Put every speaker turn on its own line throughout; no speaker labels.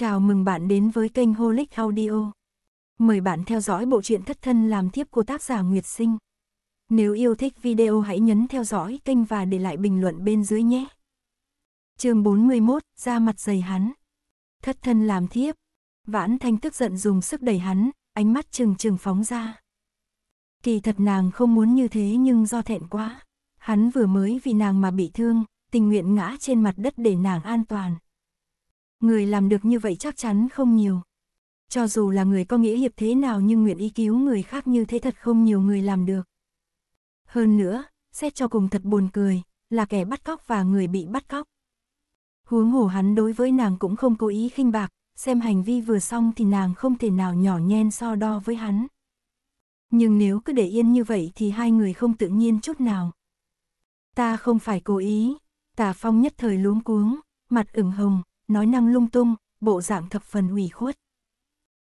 Chào mừng bạn đến với kênh Holic Audio. Mời bạn theo dõi bộ truyện thất thân làm thiếp của tác giả Nguyệt Sinh. Nếu yêu thích video hãy nhấn theo dõi kênh và để lại bình luận bên dưới nhé. chương 41, ra mặt dày hắn. Thất thân làm thiếp. Vãn Thanh tức giận dùng sức đẩy hắn, ánh mắt trừng trừng phóng ra. Kỳ thật nàng không muốn như thế nhưng do thẹn quá. Hắn vừa mới vì nàng mà bị thương, tình nguyện ngã trên mặt đất để nàng an toàn người làm được như vậy chắc chắn không nhiều. Cho dù là người có nghĩa hiệp thế nào nhưng nguyện ý cứu người khác như thế thật không nhiều người làm được. Hơn nữa, xét cho cùng thật buồn cười, là kẻ bắt cóc và người bị bắt cóc. Huống hồ hắn đối với nàng cũng không cố ý khinh bạc, xem hành vi vừa xong thì nàng không thể nào nhỏ nhen so đo với hắn. Nhưng nếu cứ để yên như vậy thì hai người không tự nhiên chút nào. Ta không phải cố ý, tà phong nhất thời luống cuống, mặt ửng hồng, nói năng lung tung, bộ dạng thập phần ủy khuất.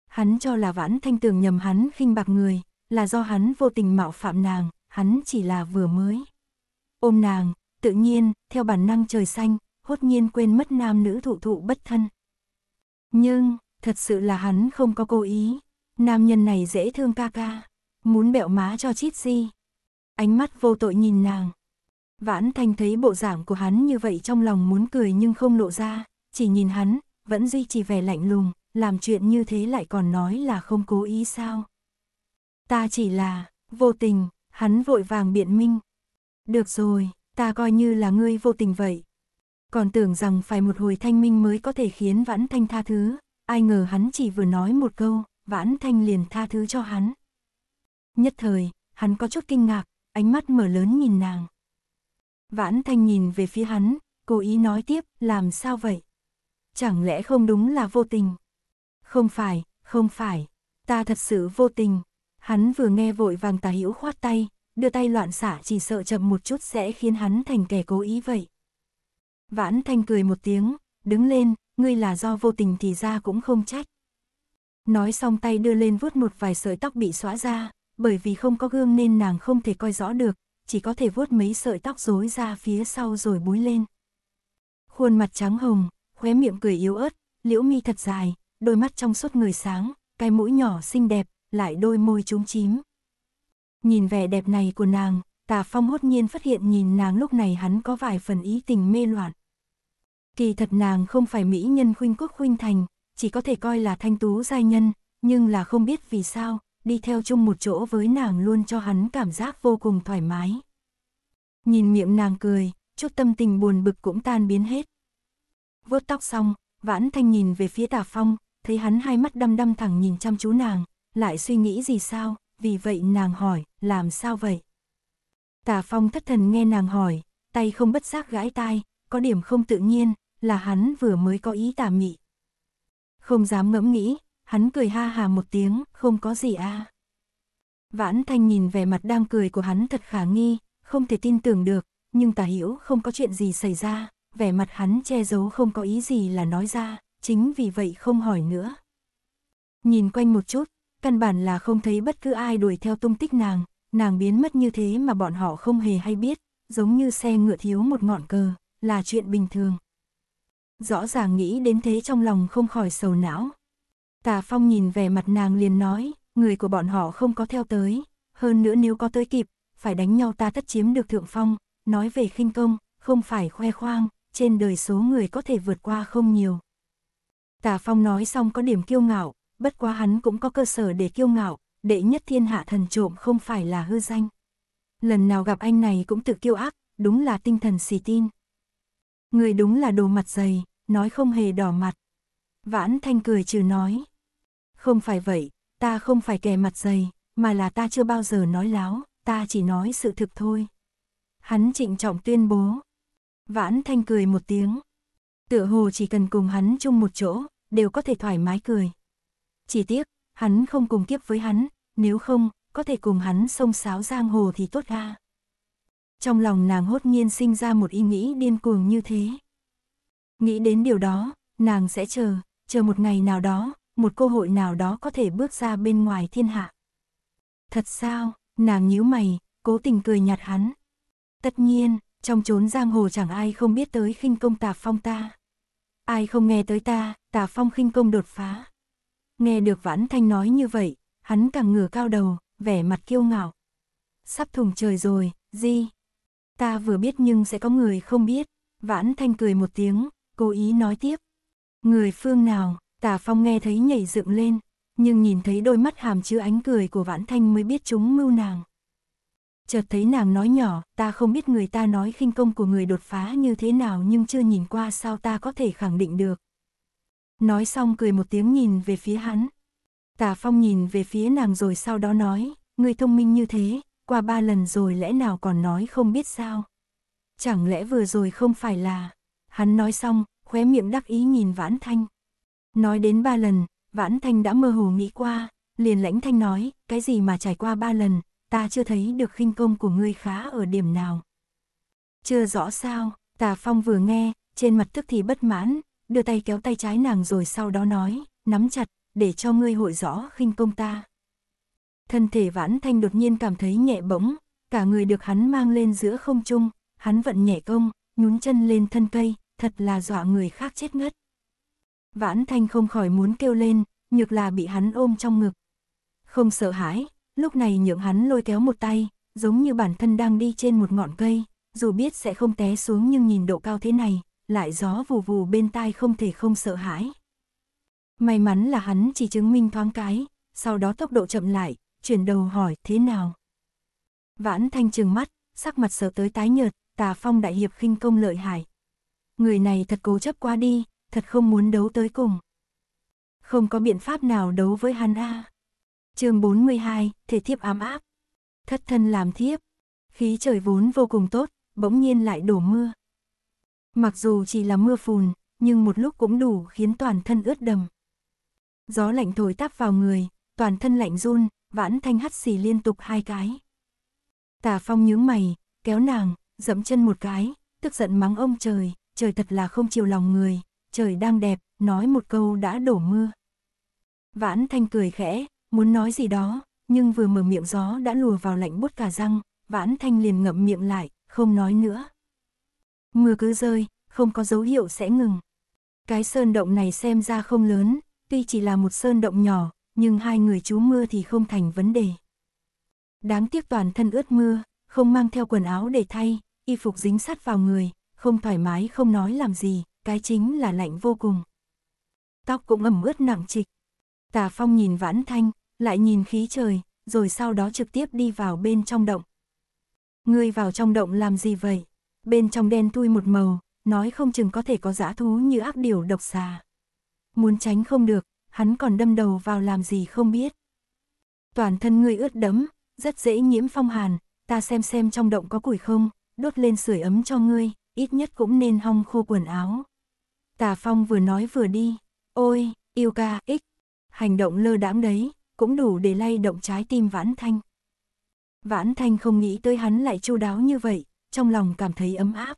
Hắn cho là Vãn Thanh Tường nhầm hắn khinh bạc người, là do hắn vô tình mạo phạm nàng, hắn chỉ là vừa mới. Ôm nàng, tự nhiên, theo bản năng trời xanh, hốt nhiên quên mất nam nữ thụ thụ bất thân. Nhưng, thật sự là hắn không có cố ý, nam nhân này dễ thương ca ca, muốn bẹo má cho chít gì. Ánh mắt vô tội nhìn nàng. Vãn Thanh thấy bộ dạng của hắn như vậy trong lòng muốn cười nhưng không lộ ra, chỉ nhìn hắn, vẫn duy trì vẻ lạnh lùng, làm chuyện như thế lại còn nói là không cố ý sao. Ta chỉ là, vô tình, hắn vội vàng biện minh. Được rồi, ta coi như là ngươi vô tình vậy. Còn tưởng rằng phải một hồi thanh minh mới có thể khiến Vãn Thanh tha thứ, ai ngờ hắn chỉ vừa nói một câu, Vãn Thanh liền tha thứ cho hắn. Nhất thời, hắn có chút kinh ngạc, ánh mắt mở lớn nhìn nàng. Vãn Thanh nhìn về phía hắn, cố ý nói tiếp, làm sao vậy? chẳng lẽ không đúng là vô tình? Không phải, không phải, ta thật sự vô tình. Hắn vừa nghe vội vàng tà hữu khoát tay, đưa tay loạn xả chỉ sợ chậm một chút sẽ khiến hắn thành kẻ cố ý vậy. Vãn thanh cười một tiếng, đứng lên, ngươi là do vô tình thì ra cũng không trách. Nói xong tay đưa lên vuốt một vài sợi tóc bị xóa ra, bởi vì không có gương nên nàng không thể coi rõ được, chỉ có thể vuốt mấy sợi tóc rối ra phía sau rồi búi lên. Khuôn mặt trắng hồng, khóe miệng cười yếu ớt, liễu mi thật dài, đôi mắt trong suốt người sáng, cái mũi nhỏ xinh đẹp, lại đôi môi trúng chím. Nhìn vẻ đẹp này của nàng, tà phong hốt nhiên phát hiện nhìn nàng lúc này hắn có vài phần ý tình mê loạn. Kỳ thật nàng không phải mỹ nhân khuynh quốc khuynh thành, chỉ có thể coi là thanh tú giai nhân, nhưng là không biết vì sao, đi theo chung một chỗ với nàng luôn cho hắn cảm giác vô cùng thoải mái. Nhìn miệng nàng cười, chút tâm tình buồn bực cũng tan biến hết vuốt tóc xong, Vãn Thanh nhìn về phía tà Phong, thấy hắn hai mắt đăm đăm thẳng nhìn chăm chú nàng, lại suy nghĩ gì sao, vì vậy nàng hỏi, làm sao vậy? tà Phong thất thần nghe nàng hỏi, tay không bất giác gãi tai, có điểm không tự nhiên, là hắn vừa mới có ý tà mị. Không dám ngẫm nghĩ, hắn cười ha hà một tiếng, không có gì à. Vãn Thanh nhìn vẻ mặt đang cười của hắn thật khả nghi, không thể tin tưởng được, nhưng tà hiểu không có chuyện gì xảy ra vẻ mặt hắn che giấu không có ý gì là nói ra, chính vì vậy không hỏi nữa. Nhìn quanh một chút, căn bản là không thấy bất cứ ai đuổi theo tung tích nàng, nàng biến mất như thế mà bọn họ không hề hay biết, giống như xe ngựa thiếu một ngọn cờ, là chuyện bình thường. Rõ ràng nghĩ đến thế trong lòng không khỏi sầu não. Tà Phong nhìn vẻ mặt nàng liền nói, người của bọn họ không có theo tới, hơn nữa nếu có tới kịp, phải đánh nhau ta tất chiếm được thượng phong, nói về khinh công, không phải khoe khoang, trên đời số người có thể vượt qua không nhiều. Tả Phong nói xong có điểm kiêu ngạo, bất quá hắn cũng có cơ sở để kiêu ngạo, đệ nhất thiên hạ thần trộm không phải là hư danh. Lần nào gặp anh này cũng tự kiêu ác, đúng là tinh thần xì tin. Người đúng là đồ mặt dày, nói không hề đỏ mặt. Vãn Thanh cười trừ nói. Không phải vậy, ta không phải kẻ mặt dày, mà là ta chưa bao giờ nói láo, ta chỉ nói sự thực thôi. Hắn trịnh trọng tuyên bố, Vãn Thanh cười một tiếng. Tựa hồ chỉ cần cùng hắn chung một chỗ, đều có thể thoải mái cười. Chỉ tiếc, hắn không cùng kiếp với hắn, nếu không, có thể cùng hắn xông xáo giang hồ thì tốt ra. Trong lòng nàng hốt nhiên sinh ra một ý nghĩ điên cuồng như thế. Nghĩ đến điều đó, nàng sẽ chờ, chờ một ngày nào đó, một cơ hội nào đó có thể bước ra bên ngoài thiên hạ. Thật sao, nàng nhíu mày, cố tình cười nhạt hắn. Tất nhiên, trong chốn giang hồ chẳng ai không biết tới khinh công tà phong ta. Ai không nghe tới ta, tà phong khinh công đột phá. Nghe được Vãn Thanh nói như vậy, hắn càng ngửa cao đầu, vẻ mặt kiêu ngạo. Sắp thùng trời rồi, gì? Ta vừa biết nhưng sẽ có người không biết. Vãn Thanh cười một tiếng, cố ý nói tiếp. Người phương nào, tà phong nghe thấy nhảy dựng lên, nhưng nhìn thấy đôi mắt hàm chứa ánh cười của Vãn Thanh mới biết chúng mưu nàng chợt thấy nàng nói nhỏ, ta không biết người ta nói khinh công của người đột phá như thế nào nhưng chưa nhìn qua sao ta có thể khẳng định được. Nói xong cười một tiếng nhìn về phía hắn. Tà Phong nhìn về phía nàng rồi sau đó nói, người thông minh như thế, qua ba lần rồi lẽ nào còn nói không biết sao. Chẳng lẽ vừa rồi không phải là... Hắn nói xong, khóe miệng đắc ý nhìn Vãn Thanh. Nói đến ba lần, Vãn Thanh đã mơ hồ nghĩ qua, liền lãnh thanh nói, cái gì mà trải qua ba lần, ta chưa thấy được khinh công của ngươi khá ở điểm nào. Chưa rõ sao, tà phong vừa nghe, trên mặt tức thì bất mãn, đưa tay kéo tay trái nàng rồi sau đó nói, nắm chặt, để cho ngươi hội rõ khinh công ta. Thân thể vãn thanh đột nhiên cảm thấy nhẹ bỗng, cả người được hắn mang lên giữa không trung, hắn vận nhẹ công, nhún chân lên thân cây, thật là dọa người khác chết ngất. Vãn thanh không khỏi muốn kêu lên, nhược là bị hắn ôm trong ngực. Không sợ hãi, lúc này nhượng hắn lôi kéo một tay, giống như bản thân đang đi trên một ngọn cây, dù biết sẽ không té xuống nhưng nhìn độ cao thế này, lại gió vù vù bên tai không thể không sợ hãi. May mắn là hắn chỉ chứng minh thoáng cái, sau đó tốc độ chậm lại, chuyển đầu hỏi thế nào. Vãn thanh trừng mắt, sắc mặt sợ tới tái nhợt, tà phong đại hiệp khinh công lợi hại. Người này thật cố chấp quá đi, thật không muốn đấu tới cùng. Không có biện pháp nào đấu với hắn a. À chương 42, thể thiếp ám áp. Thất thân làm thiếp. Khí trời vốn vô cùng tốt, bỗng nhiên lại đổ mưa. Mặc dù chỉ là mưa phùn, nhưng một lúc cũng đủ khiến toàn thân ướt đầm. Gió lạnh thổi táp vào người, toàn thân lạnh run, vãn thanh hắt xì liên tục hai cái. Tả phong nhướng mày, kéo nàng, dẫm chân một cái, tức giận mắng ông trời, trời thật là không chiều lòng người, trời đang đẹp, nói một câu đã đổ mưa. Vãn thanh cười khẽ, Muốn nói gì đó, nhưng vừa mở miệng gió đã lùa vào lạnh bút cả răng, vãn thanh liền ngậm miệng lại, không nói nữa. Mưa cứ rơi, không có dấu hiệu sẽ ngừng. Cái sơn động này xem ra không lớn, tuy chỉ là một sơn động nhỏ, nhưng hai người chú mưa thì không thành vấn đề. Đáng tiếc toàn thân ướt mưa, không mang theo quần áo để thay, y phục dính sát vào người, không thoải mái không nói làm gì, cái chính là lạnh vô cùng. Tóc cũng ẩm ướt nặng trịch. Tà Phong nhìn Vãn Thanh, lại nhìn khí trời, rồi sau đó trực tiếp đi vào bên trong động. Ngươi vào trong động làm gì vậy? Bên trong đen tui một màu, nói không chừng có thể có dã thú như ác điểu độc xà. Muốn tránh không được, hắn còn đâm đầu vào làm gì không biết. Toàn thân ngươi ướt đẫm, rất dễ nhiễm phong hàn, ta xem xem trong động có củi không, đốt lên sưởi ấm cho ngươi, ít nhất cũng nên hong khô quần áo. Tà Phong vừa nói vừa đi, ôi, yêu ca, ích, hành động lơ đãng đấy, cũng đủ để lay động trái tim Vãn Thanh. Vãn Thanh không nghĩ tới hắn lại chu đáo như vậy, trong lòng cảm thấy ấm áp.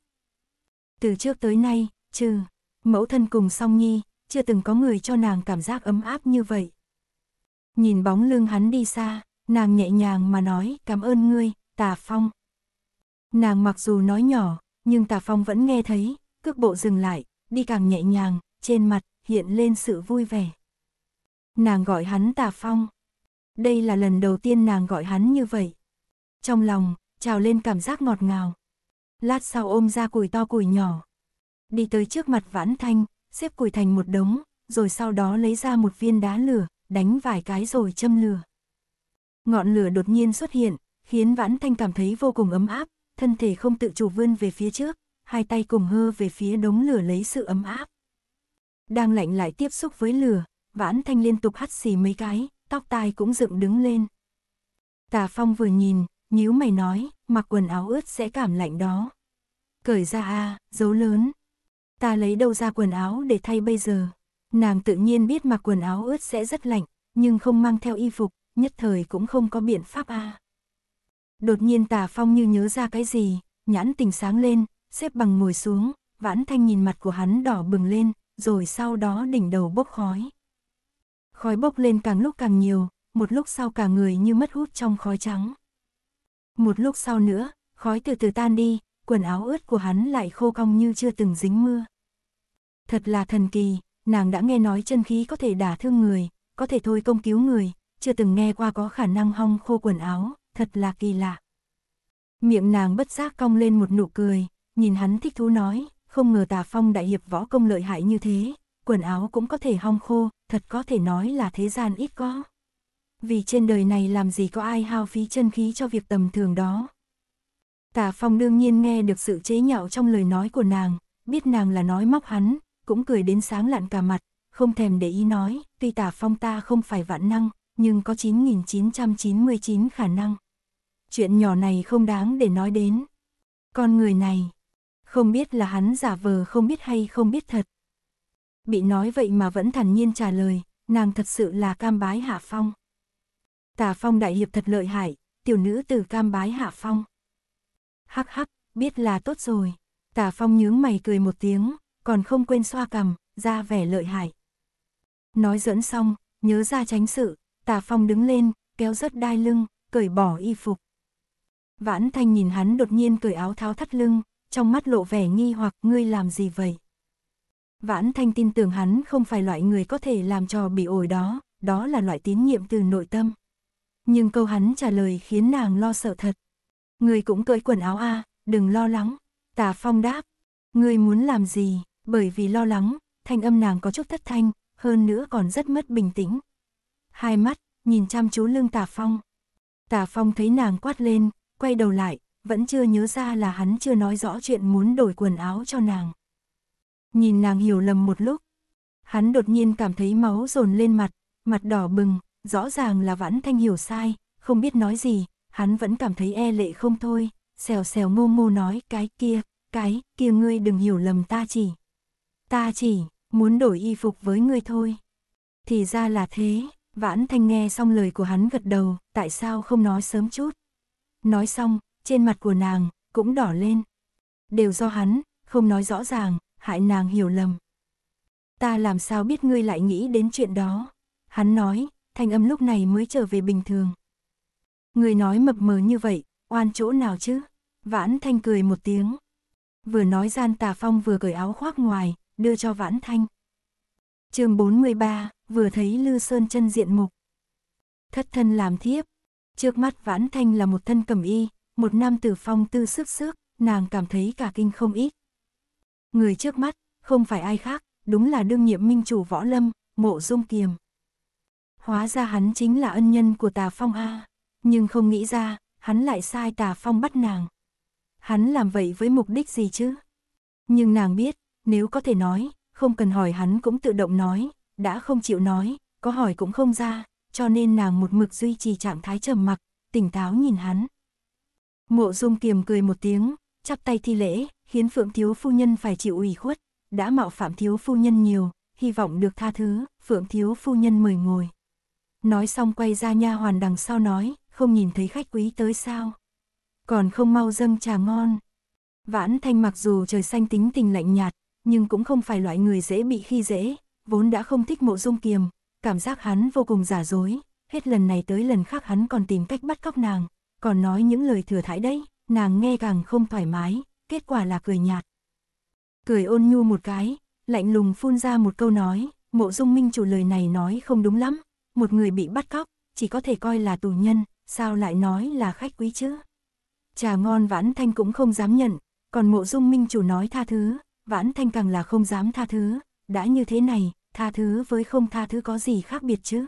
Từ trước tới nay, trừ mẫu thân cùng song nhi, chưa từng có người cho nàng cảm giác ấm áp như vậy. Nhìn bóng lưng hắn đi xa, nàng nhẹ nhàng mà nói cảm ơn ngươi, Tà Phong. Nàng mặc dù nói nhỏ, nhưng Tà Phong vẫn nghe thấy, cước bộ dừng lại, đi càng nhẹ nhàng, trên mặt hiện lên sự vui vẻ. Nàng gọi hắn Tà Phong, đây là lần đầu tiên nàng gọi hắn như vậy. Trong lòng, trào lên cảm giác ngọt ngào. Lát sau ôm ra củi to củi nhỏ. Đi tới trước mặt vãn thanh, xếp củi thành một đống, rồi sau đó lấy ra một viên đá lửa, đánh vài cái rồi châm lửa. Ngọn lửa đột nhiên xuất hiện, khiến vãn thanh cảm thấy vô cùng ấm áp, thân thể không tự chủ vươn về phía trước, hai tay cùng hơ về phía đống lửa lấy sự ấm áp. Đang lạnh lại tiếp xúc với lửa, vãn thanh liên tục hắt xì mấy cái, tóc tai cũng dựng đứng lên. Tà Phong vừa nhìn, nhíu mày nói, mặc quần áo ướt sẽ cảm lạnh đó. Cởi ra a, à, dấu lớn. Ta lấy đâu ra quần áo để thay bây giờ. Nàng tự nhiên biết mặc quần áo ướt sẽ rất lạnh, nhưng không mang theo y phục, nhất thời cũng không có biện pháp a. Đột nhiên Tà Phong như nhớ ra cái gì, nhãn tình sáng lên, xếp bằng ngồi xuống, vãn thanh nhìn mặt của hắn đỏ bừng lên, rồi sau đó đỉnh đầu bốc khói khói bốc lên càng lúc càng nhiều, một lúc sau cả người như mất hút trong khói trắng. Một lúc sau nữa, khói từ từ tan đi, quần áo ướt của hắn lại khô cong như chưa từng dính mưa. Thật là thần kỳ, nàng đã nghe nói chân khí có thể đả thương người, có thể thôi công cứu người, chưa từng nghe qua có khả năng hong khô quần áo, thật là kỳ lạ. Miệng nàng bất giác cong lên một nụ cười, nhìn hắn thích thú nói, không ngờ tà phong đại hiệp võ công lợi hại như thế, quần áo cũng có thể hong khô, thật có thể nói là thế gian ít có. Vì trên đời này làm gì có ai hao phí chân khí cho việc tầm thường đó. Tả Phong đương nhiên nghe được sự chế nhạo trong lời nói của nàng, biết nàng là nói móc hắn, cũng cười đến sáng lạn cả mặt, không thèm để ý nói, tuy Tả Phong ta không phải vạn năng, nhưng có 9999 khả năng. Chuyện nhỏ này không đáng để nói đến. Con người này, không biết là hắn giả vờ không biết hay không biết thật, bị nói vậy mà vẫn thản nhiên trả lời, nàng thật sự là cam bái hạ phong. Tà phong đại hiệp thật lợi hại, tiểu nữ từ cam bái hạ phong. Hắc hắc, biết là tốt rồi. Tà phong nhướng mày cười một tiếng, còn không quên xoa cằm, ra vẻ lợi hại. Nói dẫn xong, nhớ ra tránh sự, tà phong đứng lên, kéo rớt đai lưng, cởi bỏ y phục. Vãn thanh nhìn hắn đột nhiên cởi áo tháo thắt lưng, trong mắt lộ vẻ nghi hoặc ngươi làm gì vậy? Vãn Thanh tin tưởng hắn không phải loại người có thể làm trò bị ổi đó, đó là loại tín nhiệm từ nội tâm. Nhưng câu hắn trả lời khiến nàng lo sợ thật. Người cũng cởi quần áo a, đừng lo lắng. Tà Phong đáp, người muốn làm gì, bởi vì lo lắng, thanh âm nàng có chút thất thanh, hơn nữa còn rất mất bình tĩnh. Hai mắt, nhìn chăm chú lưng Tà Phong. Tà Phong thấy nàng quát lên, quay đầu lại, vẫn chưa nhớ ra là hắn chưa nói rõ chuyện muốn đổi quần áo cho nàng nhìn nàng hiểu lầm một lúc. Hắn đột nhiên cảm thấy máu dồn lên mặt, mặt đỏ bừng, rõ ràng là Vãn Thanh hiểu sai, không biết nói gì, hắn vẫn cảm thấy e lệ không thôi, xèo xèo ngô ngô nói cái kia, cái kia ngươi đừng hiểu lầm ta chỉ. Ta chỉ muốn đổi y phục với ngươi thôi. Thì ra là thế, Vãn Thanh nghe xong lời của hắn gật đầu, tại sao không nói sớm chút. Nói xong, trên mặt của nàng cũng đỏ lên. Đều do hắn, không nói rõ ràng, hại nàng hiểu lầm. Ta làm sao biết ngươi lại nghĩ đến chuyện đó? Hắn nói, thanh âm lúc này mới trở về bình thường. Ngươi nói mập mờ như vậy, oan chỗ nào chứ? Vãn thanh cười một tiếng. Vừa nói gian tà phong vừa cởi áo khoác ngoài, đưa cho vãn thanh. chương 43, vừa thấy Lư Sơn chân diện mục. Thất thân làm thiếp. Trước mắt vãn thanh là một thân cầm y, một nam tử phong tư sức sức, nàng cảm thấy cả kinh không ít. Người trước mắt, không phải ai khác, đúng là đương nhiệm minh chủ võ lâm, mộ dung kiềm. Hóa ra hắn chính là ân nhân của tà phong A, nhưng không nghĩ ra, hắn lại sai tà phong bắt nàng. Hắn làm vậy với mục đích gì chứ? Nhưng nàng biết, nếu có thể nói, không cần hỏi hắn cũng tự động nói, đã không chịu nói, có hỏi cũng không ra, cho nên nàng một mực duy trì trạng thái trầm mặc, tỉnh táo nhìn hắn. Mộ Dung Kiềm cười một tiếng, chắp tay thi lễ, khiến Phượng Thiếu Phu Nhân phải chịu ủy khuất, đã mạo phạm Thiếu Phu Nhân nhiều, hy vọng được tha thứ, Phượng Thiếu Phu Nhân mời ngồi. Nói xong quay ra nha hoàn đằng sau nói, không nhìn thấy khách quý tới sao. Còn không mau dâng trà ngon. Vãn Thanh mặc dù trời xanh tính tình lạnh nhạt, nhưng cũng không phải loại người dễ bị khi dễ, vốn đã không thích mộ dung kiềm, cảm giác hắn vô cùng giả dối, hết lần này tới lần khác hắn còn tìm cách bắt cóc nàng, còn nói những lời thừa thãi đấy, nàng nghe càng không thoải mái, kết quả là cười nhạt. Cười ôn nhu một cái, lạnh lùng phun ra một câu nói, mộ dung minh chủ lời này nói không đúng lắm, một người bị bắt cóc, chỉ có thể coi là tù nhân, sao lại nói là khách quý chứ? Trà ngon vãn thanh cũng không dám nhận, còn mộ dung minh chủ nói tha thứ, vãn thanh càng là không dám tha thứ, đã như thế này, tha thứ với không tha thứ có gì khác biệt chứ?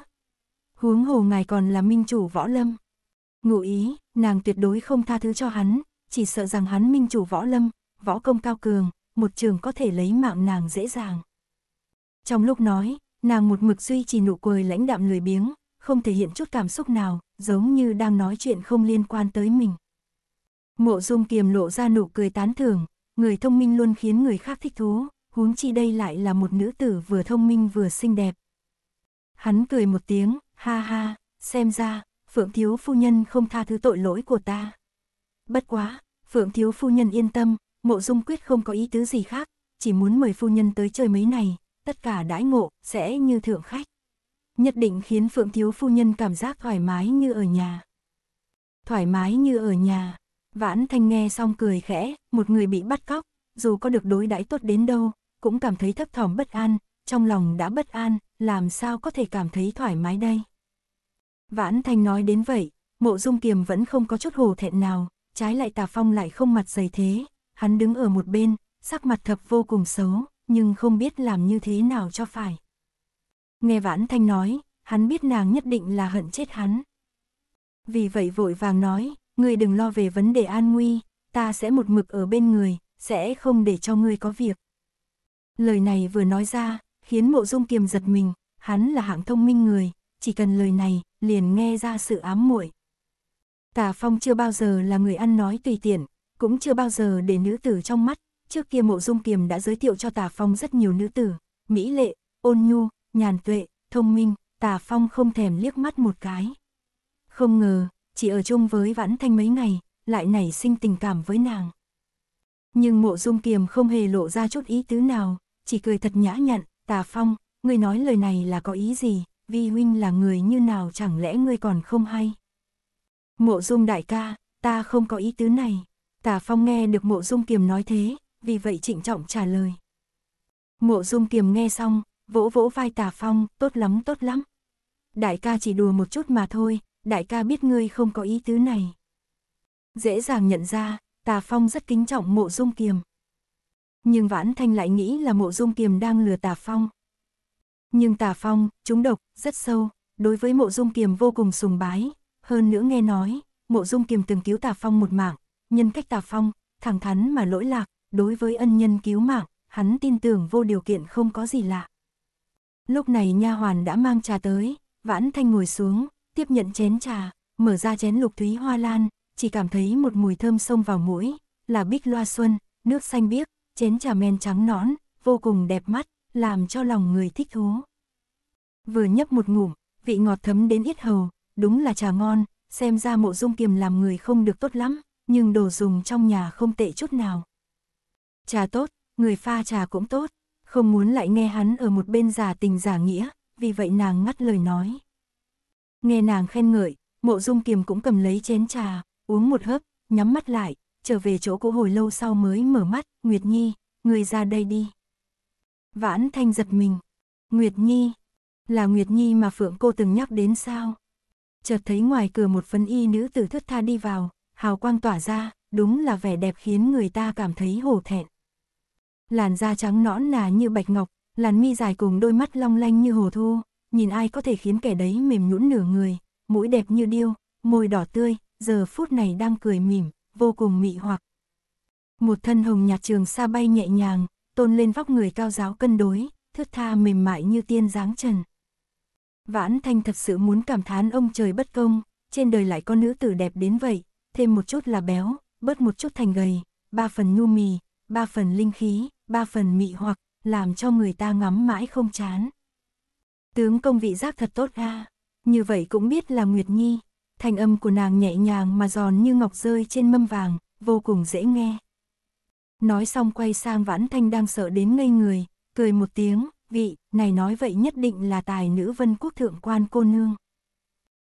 Huống hồ ngài còn là minh chủ võ lâm. Ngụ ý, nàng tuyệt đối không tha thứ cho hắn, chỉ sợ rằng hắn minh chủ võ lâm, võ công cao cường, một trường có thể lấy mạng nàng dễ dàng. Trong lúc nói, nàng một mực duy trì nụ cười lãnh đạm lười biếng, không thể hiện chút cảm xúc nào, giống như đang nói chuyện không liên quan tới mình. Mộ dung kiềm lộ ra nụ cười tán thưởng, người thông minh luôn khiến người khác thích thú, huống chi đây lại là một nữ tử vừa thông minh vừa xinh đẹp. Hắn cười một tiếng, ha ha, xem ra, Phượng Thiếu Phu Nhân không tha thứ tội lỗi của ta. Bất quá, Phượng Thiếu Phu Nhân yên tâm, mộ dung quyết không có ý tứ gì khác, chỉ muốn mời Phu Nhân tới chơi mấy này, tất cả đãi ngộ sẽ như thượng khách. Nhất định khiến Phượng Thiếu Phu Nhân cảm giác thoải mái như ở nhà. Thoải mái như ở nhà, vãn thanh nghe xong cười khẽ, một người bị bắt cóc, dù có được đối đãi tốt đến đâu, cũng cảm thấy thấp thỏm bất an, trong lòng đã bất an, làm sao có thể cảm thấy thoải mái đây. Vãn Thanh nói đến vậy, mộ dung kiềm vẫn không có chút hồ thẹn nào, trái lại Tà Phong lại không mặt dày thế, hắn đứng ở một bên, sắc mặt thập vô cùng xấu, nhưng không biết làm như thế nào cho phải. Nghe Vãn Thanh nói, hắn biết nàng nhất định là hận chết hắn. Vì vậy vội vàng nói, ngươi đừng lo về vấn đề an nguy, ta sẽ một mực ở bên người, sẽ không để cho ngươi có việc. Lời này vừa nói ra, khiến mộ dung kiềm giật mình, hắn là hạng thông minh người, chỉ cần lời này, liền nghe ra sự ám muội Tà Phong chưa bao giờ là người ăn nói tùy tiện, cũng chưa bao giờ để nữ tử trong mắt. Trước kia mộ dung kiềm đã giới thiệu cho Tà Phong rất nhiều nữ tử, mỹ lệ, ôn nhu, nhàn tuệ, thông minh, Tà Phong không thèm liếc mắt một cái. Không ngờ, chỉ ở chung với Vãn Thanh mấy ngày, lại nảy sinh tình cảm với nàng. Nhưng mộ dung kiềm không hề lộ ra chút ý tứ nào, chỉ cười thật nhã nhặn, Tà Phong, ngươi nói lời này là có ý gì, vi huynh là người như nào chẳng lẽ ngươi còn không hay. Mộ dung đại ca, ta không có ý tứ này. Tả Phong nghe được mộ dung kiềm nói thế, vì vậy trịnh trọng trả lời. Mộ dung kiềm nghe xong, vỗ vỗ vai Tả Phong, tốt lắm tốt lắm. Đại ca chỉ đùa một chút mà thôi, đại ca biết ngươi không có ý tứ này. Dễ dàng nhận ra, Tà Phong rất kính trọng mộ dung kiềm. Nhưng Vãn Thanh lại nghĩ là mộ dung kiềm đang lừa Tà Phong. Nhưng Tà Phong, chúng độc, rất sâu, đối với mộ dung kiềm vô cùng sùng bái, hơn nữa nghe nói, mộ dung kiềm từng cứu Tà Phong một mạng, nhân cách Tà Phong, thẳng thắn mà lỗi lạc, đối với ân nhân cứu mạng, hắn tin tưởng vô điều kiện không có gì lạ. Lúc này nha hoàn đã mang trà tới, Vãn Thanh ngồi xuống, tiếp nhận chén trà, mở ra chén lục thúy hoa lan, chỉ cảm thấy một mùi thơm xông vào mũi, là bích loa xuân, nước xanh biếc, chén trà men trắng nõn, vô cùng đẹp mắt, làm cho lòng người thích thú. Vừa nhấp một ngụm, vị ngọt thấm đến yết hầu, đúng là trà ngon, xem ra mộ dung kiềm làm người không được tốt lắm, nhưng đồ dùng trong nhà không tệ chút nào. Trà tốt, người pha trà cũng tốt, không muốn lại nghe hắn ở một bên giả tình giả nghĩa, vì vậy nàng ngắt lời nói. Nghe nàng khen ngợi, mộ dung kiềm cũng cầm lấy chén trà, uống một hớp, nhắm mắt lại, trở về chỗ cũ hồi lâu sau mới mở mắt, Nguyệt Nhi, người ra đây đi. Vãn Thanh giật mình, Nguyệt Nhi, là Nguyệt Nhi mà Phượng cô từng nhắc đến sao? chợt thấy ngoài cửa một phấn y nữ tử thướt tha đi vào, hào quang tỏa ra, đúng là vẻ đẹp khiến người ta cảm thấy hổ thẹn. Làn da trắng nõn nà như bạch ngọc, làn mi dài cùng đôi mắt long lanh như hồ thu, nhìn ai có thể khiến kẻ đấy mềm nhũn nửa người, mũi đẹp như điêu, môi đỏ tươi, giờ phút này đang cười mỉm, vô cùng mị hoặc. Một thân hồng nhạt trường sa bay nhẹ nhàng, tôn lên vóc người cao giáo cân đối, thướt tha mềm mại như tiên dáng trần. Vãn Thanh thật sự muốn cảm thán ông trời bất công, trên đời lại có nữ tử đẹp đến vậy, thêm một chút là béo, bớt một chút thành gầy, ba phần nhu mì, ba phần linh khí, ba phần mị hoặc, làm cho người ta ngắm mãi không chán. Tướng công vị giác thật tốt a như vậy cũng biết là Nguyệt Nhi, thanh âm của nàng nhẹ nhàng mà giòn như ngọc rơi trên mâm vàng, vô cùng dễ nghe. Nói xong quay sang Vãn Thanh đang sợ đến ngây người, cười một tiếng, vị, này nói vậy nhất định là tài nữ vân quốc thượng quan cô nương.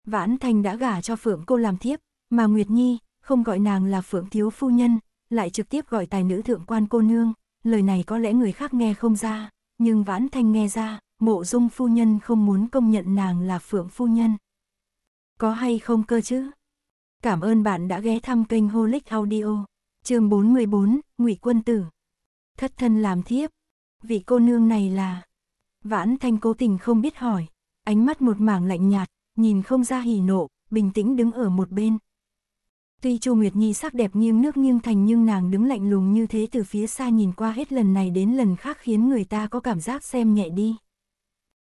Vãn Thành đã gả cho Phượng cô làm thiếp, mà Nguyệt Nhi, không gọi nàng là Phượng thiếu phu nhân, lại trực tiếp gọi tài nữ thượng quan cô nương, lời này có lẽ người khác nghe không ra, nhưng Vãn thành nghe ra, mộ dung phu nhân không muốn công nhận nàng là Phượng phu nhân. Có hay không cơ chứ? Cảm ơn bạn đã ghé thăm kênh Holic Audio, chương 414, ngụy Quân Tử. Thất thân làm thiếp, vị cô nương này là... Vãn thanh cố tình không biết hỏi, ánh mắt một mảng lạnh nhạt, nhìn không ra hỉ nộ, bình tĩnh đứng ở một bên. Tuy Chu Nguyệt Nhi sắc đẹp nghiêng nước nghiêng thành nhưng nàng đứng lạnh lùng như thế từ phía xa nhìn qua hết lần này đến lần khác khiến người ta có cảm giác xem nhẹ đi.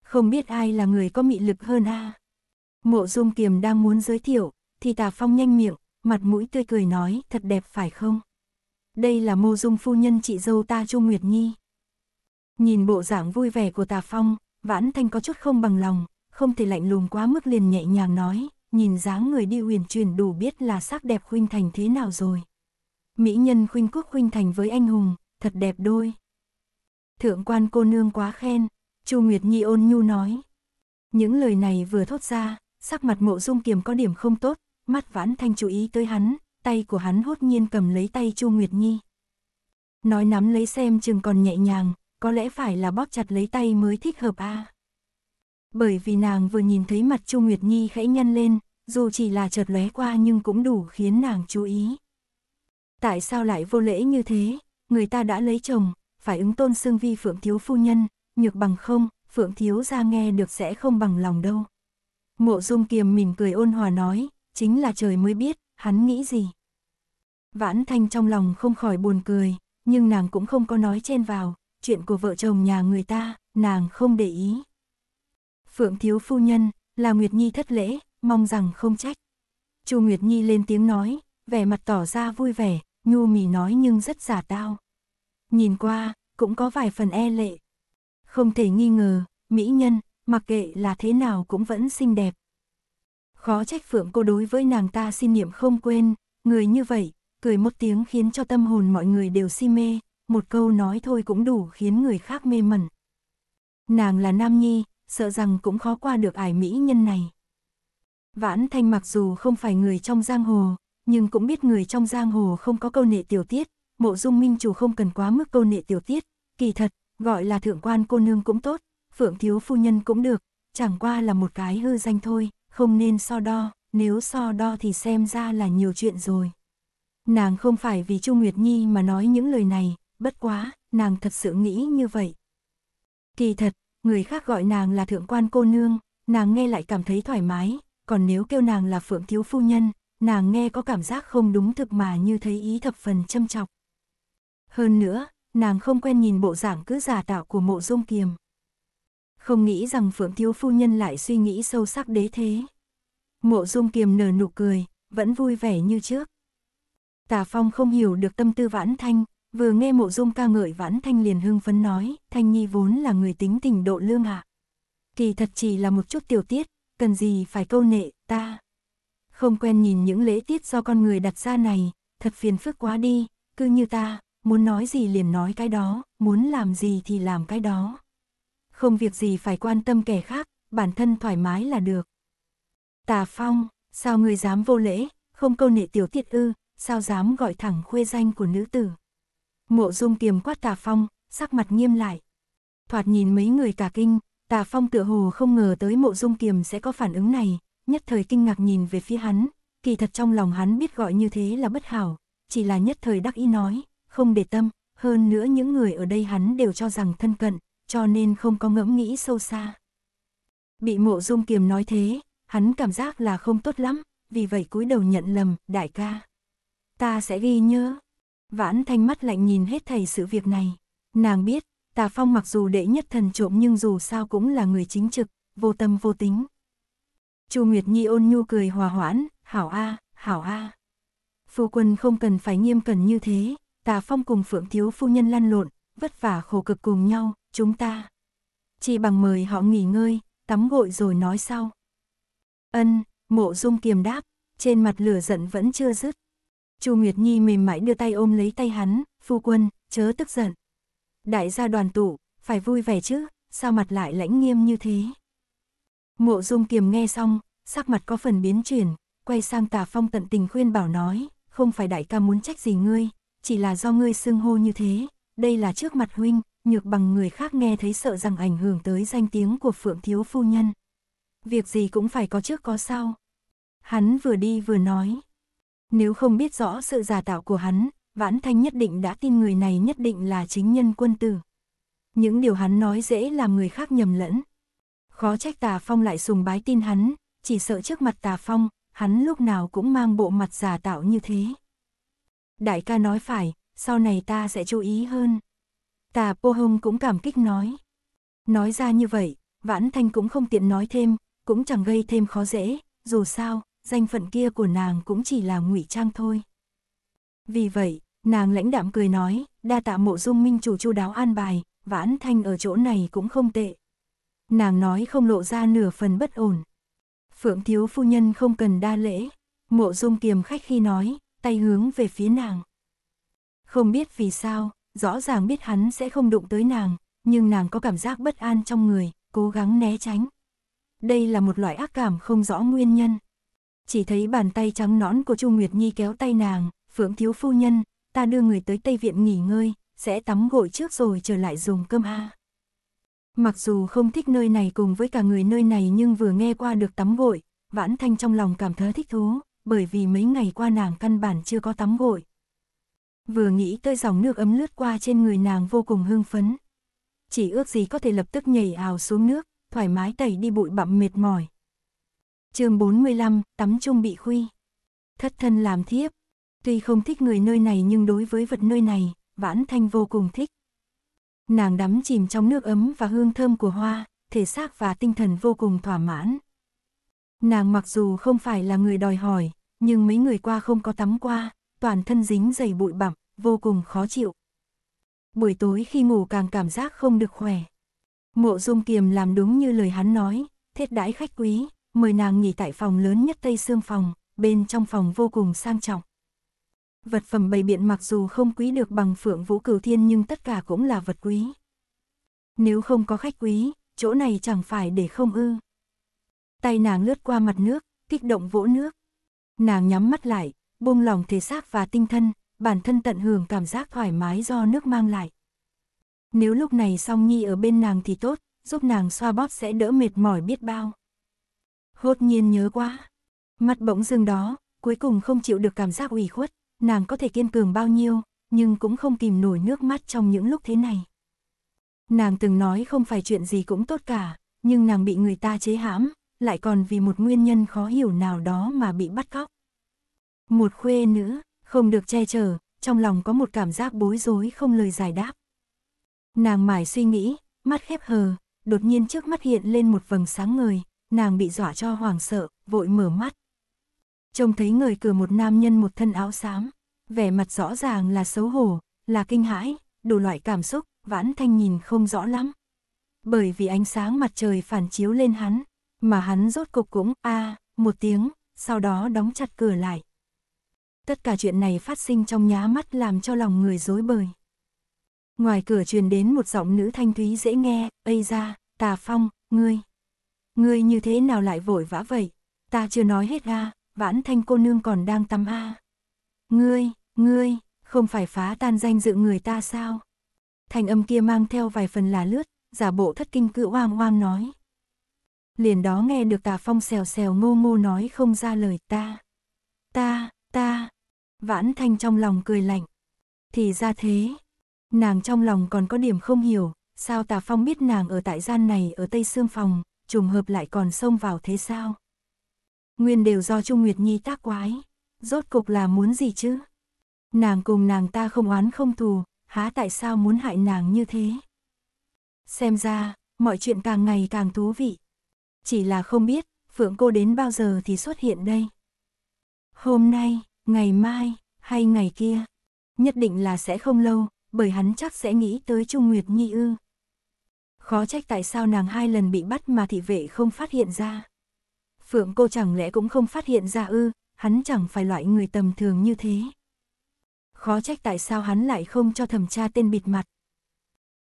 Không biết ai là người có mị lực hơn a. À? Mộ Dung Kiềm đang muốn giới thiệu, thì Tà Phong nhanh miệng, mặt mũi tươi cười nói, thật đẹp phải không? Đây là mô Dung phu nhân chị dâu ta Chu Nguyệt Nhi. Nhìn bộ dạng vui vẻ của Tà Phong, Vãn Thanh có chút không bằng lòng, không thể lạnh lùng quá mức liền nhẹ nhàng nói, nhìn dáng người đi huyền truyền đủ biết là sắc đẹp khuynh thành thế nào rồi. Mỹ nhân khuynh quốc khuynh thành với anh hùng, thật đẹp đôi. Thượng quan cô nương quá khen, Chu Nguyệt Nhi ôn nhu nói. Những lời này vừa thốt ra, sắc mặt mộ dung kiềm có điểm không tốt, mắt vãn thanh chú ý tới hắn, tay của hắn hốt nhiên cầm lấy tay Chu Nguyệt Nhi. Nói nắm lấy xem chừng còn nhẹ nhàng, có lẽ phải là bóp chặt lấy tay mới thích hợp a. À? Bởi vì nàng vừa nhìn thấy mặt Chu Nguyệt Nhi khẽ nhăn lên, dù chỉ là chợt lóe qua nhưng cũng đủ khiến nàng chú ý. Tại sao lại vô lễ như thế, người ta đã lấy chồng, phải ứng tôn xương vi Phượng Thiếu Phu Nhân, nhược bằng không, Phượng Thiếu ra nghe được sẽ không bằng lòng đâu. Mộ dung kiềm mỉm cười ôn hòa nói, chính là trời mới biết, hắn nghĩ gì. Vãn thanh trong lòng không khỏi buồn cười, nhưng nàng cũng không có nói chen vào, chuyện của vợ chồng nhà người ta, nàng không để ý. Phượng thiếu phu nhân, là Nguyệt Nhi thất lễ, mong rằng không trách. Chu Nguyệt Nhi lên tiếng nói, vẻ mặt tỏ ra vui vẻ, nhu mì nói nhưng rất giả tao. Nhìn qua, cũng có vài phần e lệ. Không thể nghi ngờ, mỹ nhân, mặc kệ là thế nào cũng vẫn xinh đẹp. Khó trách Phượng cô đối với nàng ta xin niệm không quên, người như vậy, cười một tiếng khiến cho tâm hồn mọi người đều si mê, một câu nói thôi cũng đủ khiến người khác mê mẩn. Nàng là nam nhi, sợ rằng cũng khó qua được ải mỹ nhân này. Vãn Thanh mặc dù không phải người trong giang hồ, nhưng cũng biết người trong giang hồ không có câu nệ tiểu tiết, mộ dung minh chủ không cần quá mức câu nệ tiểu tiết, kỳ thật, gọi là thượng quan cô nương cũng tốt, phượng thiếu phu nhân cũng được, chẳng qua là một cái hư danh thôi, không nên so đo, nếu so đo thì xem ra là nhiều chuyện rồi. Nàng không phải vì Chu Nguyệt Nhi mà nói những lời này, bất quá, nàng thật sự nghĩ như vậy. Kỳ thật, người khác gọi nàng là thượng quan cô nương, nàng nghe lại cảm thấy thoải mái, còn nếu kêu nàng là phượng thiếu phu nhân, nàng nghe có cảm giác không đúng thực mà như thấy ý thập phần châm chọc. Hơn nữa, nàng không quen nhìn bộ giảng cứ giả tạo của mộ dung kiềm. Không nghĩ rằng phượng thiếu phu nhân lại suy nghĩ sâu sắc đế thế. Mộ dung kiềm nở nụ cười, vẫn vui vẻ như trước. Tà Phong không hiểu được tâm tư vãn thanh, Vừa nghe mộ dung ca ngợi vãn thanh liền hưng phấn nói, thanh nhi vốn là người tính tình độ lương hạ. À. Kỳ thật chỉ là một chút tiểu tiết, cần gì phải câu nệ, ta. Không quen nhìn những lễ tiết do con người đặt ra này, thật phiền phức quá đi, cứ như ta, muốn nói gì liền nói cái đó, muốn làm gì thì làm cái đó. Không việc gì phải quan tâm kẻ khác, bản thân thoải mái là được. Tà Phong, sao người dám vô lễ, không câu nệ tiểu tiết ư, sao dám gọi thẳng khuê danh của nữ tử. Mộ dung kiềm quát tà phong, sắc mặt nghiêm lại. Thoạt nhìn mấy người cả kinh, tà phong tựa hồ không ngờ tới mộ dung kiềm sẽ có phản ứng này, nhất thời kinh ngạc nhìn về phía hắn, kỳ thật trong lòng hắn biết gọi như thế là bất hảo, chỉ là nhất thời đắc ý nói, không để tâm, hơn nữa những người ở đây hắn đều cho rằng thân cận, cho nên không có ngẫm nghĩ sâu xa. Bị mộ dung kiềm nói thế, hắn cảm giác là không tốt lắm, vì vậy cúi đầu nhận lầm, đại ca. Ta sẽ ghi nhớ, Vãn thanh mắt lạnh nhìn hết thầy sự việc này. Nàng biết, Tà Phong mặc dù đệ nhất thần trộm nhưng dù sao cũng là người chính trực, vô tâm vô tính. Chu Nguyệt Nhi ôn nhu cười hòa hoãn, hảo a, hảo a. Phu quân không cần phải nghiêm cẩn như thế, Tà Phong cùng Phượng Thiếu Phu Nhân lăn lộn, vất vả khổ cực cùng nhau, chúng ta. Chỉ bằng mời họ nghỉ ngơi, tắm gội rồi nói sau. Ân, mộ dung kiềm đáp, trên mặt lửa giận vẫn chưa dứt. Chu Nguyệt Nhi mềm mại đưa tay ôm lấy tay hắn, phu quân, chớ tức giận. Đại gia đoàn tụ, phải vui vẻ chứ, sao mặt lại lãnh nghiêm như thế? Mộ dung kiềm nghe xong, sắc mặt có phần biến chuyển, quay sang tà phong tận tình khuyên bảo nói, không phải đại ca muốn trách gì ngươi, chỉ là do ngươi xưng hô như thế, đây là trước mặt huynh, nhược bằng người khác nghe thấy sợ rằng ảnh hưởng tới danh tiếng của phượng thiếu phu nhân. Việc gì cũng phải có trước có sau. Hắn vừa đi vừa nói, nếu không biết rõ sự giả tạo của hắn, Vãn Thanh nhất định đã tin người này nhất định là chính nhân quân tử. Những điều hắn nói dễ làm người khác nhầm lẫn. Khó trách Tà Phong lại sùng bái tin hắn, chỉ sợ trước mặt Tà Phong, hắn lúc nào cũng mang bộ mặt giả tạo như thế. Đại ca nói phải, sau này ta sẽ chú ý hơn. Tà Pô Hông cũng cảm kích nói. Nói ra như vậy, Vãn Thanh cũng không tiện nói thêm, cũng chẳng gây thêm khó dễ, dù sao, danh phận kia của nàng cũng chỉ là ngụy trang thôi. Vì vậy, nàng lãnh đạm cười nói, đa tạ mộ dung minh chủ chu đáo an bài, vãn thanh ở chỗ này cũng không tệ. Nàng nói không lộ ra nửa phần bất ổn. Phượng thiếu phu nhân không cần đa lễ, mộ dung kiềm khách khi nói, tay hướng về phía nàng. Không biết vì sao, rõ ràng biết hắn sẽ không đụng tới nàng, nhưng nàng có cảm giác bất an trong người, cố gắng né tránh. Đây là một loại ác cảm không rõ nguyên nhân chỉ thấy bàn tay trắng nõn của Chu Nguyệt Nhi kéo tay nàng, Phượng thiếu phu nhân, ta đưa người tới Tây Viện nghỉ ngơi, sẽ tắm gội trước rồi trở lại dùng cơm ha. Mặc dù không thích nơi này cùng với cả người nơi này nhưng vừa nghe qua được tắm gội, Vãn Thanh trong lòng cảm thấy thích thú, bởi vì mấy ngày qua nàng căn bản chưa có tắm gội. Vừa nghĩ tới dòng nước ấm lướt qua trên người nàng vô cùng hưng phấn. Chỉ ước gì có thể lập tức nhảy ào xuống nước, thoải mái tẩy đi bụi bặm mệt mỏi, chương 45, tắm chung bị khuy. Thất thân làm thiếp. Tuy không thích người nơi này nhưng đối với vật nơi này, vãn thanh vô cùng thích. Nàng đắm chìm trong nước ấm và hương thơm của hoa, thể xác và tinh thần vô cùng thỏa mãn. Nàng mặc dù không phải là người đòi hỏi, nhưng mấy người qua không có tắm qua, toàn thân dính dày bụi bặm, vô cùng khó chịu. Buổi tối khi ngủ càng cảm giác không được khỏe. Mộ Dung Kiềm làm đúng như lời hắn nói, thiết đãi khách quý, mời nàng nghỉ tại phòng lớn nhất Tây Sương phòng, bên trong phòng vô cùng sang trọng. Vật phẩm bày biện mặc dù không quý được bằng phượng vũ cửu thiên nhưng tất cả cũng là vật quý. Nếu không có khách quý, chỗ này chẳng phải để không ư. Tay nàng lướt qua mặt nước, kích động vỗ nước. Nàng nhắm mắt lại, buông lòng thể xác và tinh thân, bản thân tận hưởng cảm giác thoải mái do nước mang lại. Nếu lúc này song nhi ở bên nàng thì tốt, giúp nàng xoa bóp sẽ đỡ mệt mỏi biết bao hốt nhiên nhớ quá. mắt bỗng dưng đó, cuối cùng không chịu được cảm giác ủy khuất, nàng có thể kiên cường bao nhiêu, nhưng cũng không kìm nổi nước mắt trong những lúc thế này. Nàng từng nói không phải chuyện gì cũng tốt cả, nhưng nàng bị người ta chế hãm, lại còn vì một nguyên nhân khó hiểu nào đó mà bị bắt cóc. Một khuê nữ, không được che chở, trong lòng có một cảm giác bối rối không lời giải đáp. Nàng mải suy nghĩ, mắt khép hờ, đột nhiên trước mắt hiện lên một vầng sáng ngời, nàng bị dọa cho hoảng sợ, vội mở mắt. Trông thấy người cửa một nam nhân một thân áo xám, vẻ mặt rõ ràng là xấu hổ, là kinh hãi, đủ loại cảm xúc, vãn thanh nhìn không rõ lắm. Bởi vì ánh sáng mặt trời phản chiếu lên hắn, mà hắn rốt cục cũng a một tiếng, sau đó đóng chặt cửa lại. Tất cả chuyện này phát sinh trong nhá mắt làm cho lòng người dối bời. Ngoài cửa truyền đến một giọng nữ thanh thúy dễ nghe, "Ây ra, Tà Phong, ngươi" Ngươi như thế nào lại vội vã vậy? Ta chưa nói hết a, à, vãn thanh cô nương còn đang tắm a. Ngươi, ngươi, không phải phá tan danh dự người ta sao? Thanh âm kia mang theo vài phần là lướt, giả bộ thất kinh cự oang oang nói. Liền đó nghe được tà phong xèo xèo ngô ngô nói không ra lời ta. Ta, ta, vãn thanh trong lòng cười lạnh. Thì ra thế, nàng trong lòng còn có điểm không hiểu, sao tà phong biết nàng ở tại gian này ở tây xương phòng, trùng hợp lại còn xông vào thế sao? Nguyên đều do Trung Nguyệt Nhi tác quái, rốt cục là muốn gì chứ? Nàng cùng nàng ta không oán không thù, há tại sao muốn hại nàng như thế? Xem ra, mọi chuyện càng ngày càng thú vị. Chỉ là không biết, Phượng cô đến bao giờ thì xuất hiện đây? Hôm nay, ngày mai, hay ngày kia? Nhất định là sẽ không lâu, bởi hắn chắc sẽ nghĩ tới Trung Nguyệt Nhi ư. Khó trách tại sao nàng hai lần bị bắt mà thị vệ không phát hiện ra. Phượng cô chẳng lẽ cũng không phát hiện ra ư, hắn chẳng phải loại người tầm thường như thế. Khó trách tại sao hắn lại không cho thẩm tra tên bịt mặt.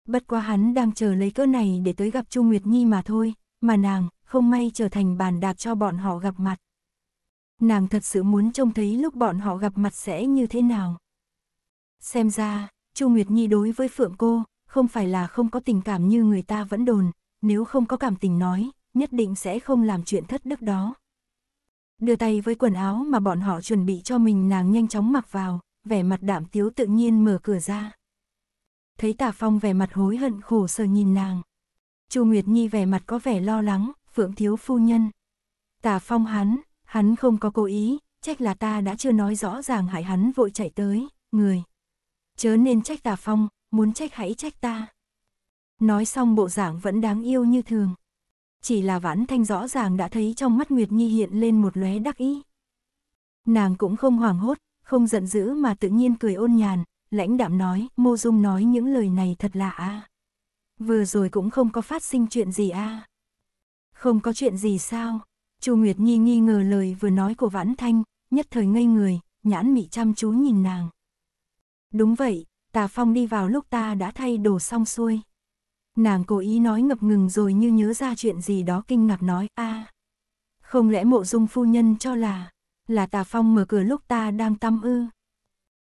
Bất quá hắn đang chờ lấy cơ này để tới gặp Chu Nguyệt Nhi mà thôi, mà nàng không may trở thành bàn đạp cho bọn họ gặp mặt. Nàng thật sự muốn trông thấy lúc bọn họ gặp mặt sẽ như thế nào. Xem ra, Chu Nguyệt Nhi đối với Phượng cô không phải là không có tình cảm như người ta vẫn đồn, nếu không có cảm tình nói, nhất định sẽ không làm chuyện thất đức đó. Đưa tay với quần áo mà bọn họ chuẩn bị cho mình nàng nhanh chóng mặc vào, vẻ mặt đạm tiếu tự nhiên mở cửa ra. Thấy tả phong vẻ mặt hối hận khổ sở nhìn nàng. Chu Nguyệt Nhi vẻ mặt có vẻ lo lắng, phượng thiếu phu nhân. Tả phong hắn, hắn không có cố ý, trách là ta đã chưa nói rõ ràng hại hắn vội chạy tới, người. Chớ nên trách tà phong, muốn trách hãy trách ta. Nói xong bộ dạng vẫn đáng yêu như thường. Chỉ là vãn thanh rõ ràng đã thấy trong mắt Nguyệt Nhi hiện lên một lóe đắc ý. Nàng cũng không hoảng hốt, không giận dữ mà tự nhiên cười ôn nhàn, lãnh đạm nói, mô dung nói những lời này thật lạ a. À. Vừa rồi cũng không có phát sinh chuyện gì a. À. Không có chuyện gì sao? Chu Nguyệt Nhi nghi ngờ lời vừa nói của Vãn Thanh, nhất thời ngây người, nhãn mị chăm chú nhìn nàng. Đúng vậy, Tà Phong đi vào lúc ta đã thay đồ xong xuôi. Nàng cố ý nói ngập ngừng rồi như nhớ ra chuyện gì đó kinh ngạc nói, a à, không lẽ mộ dung phu nhân cho là, là Tà Phong mở cửa lúc ta đang tâm ư?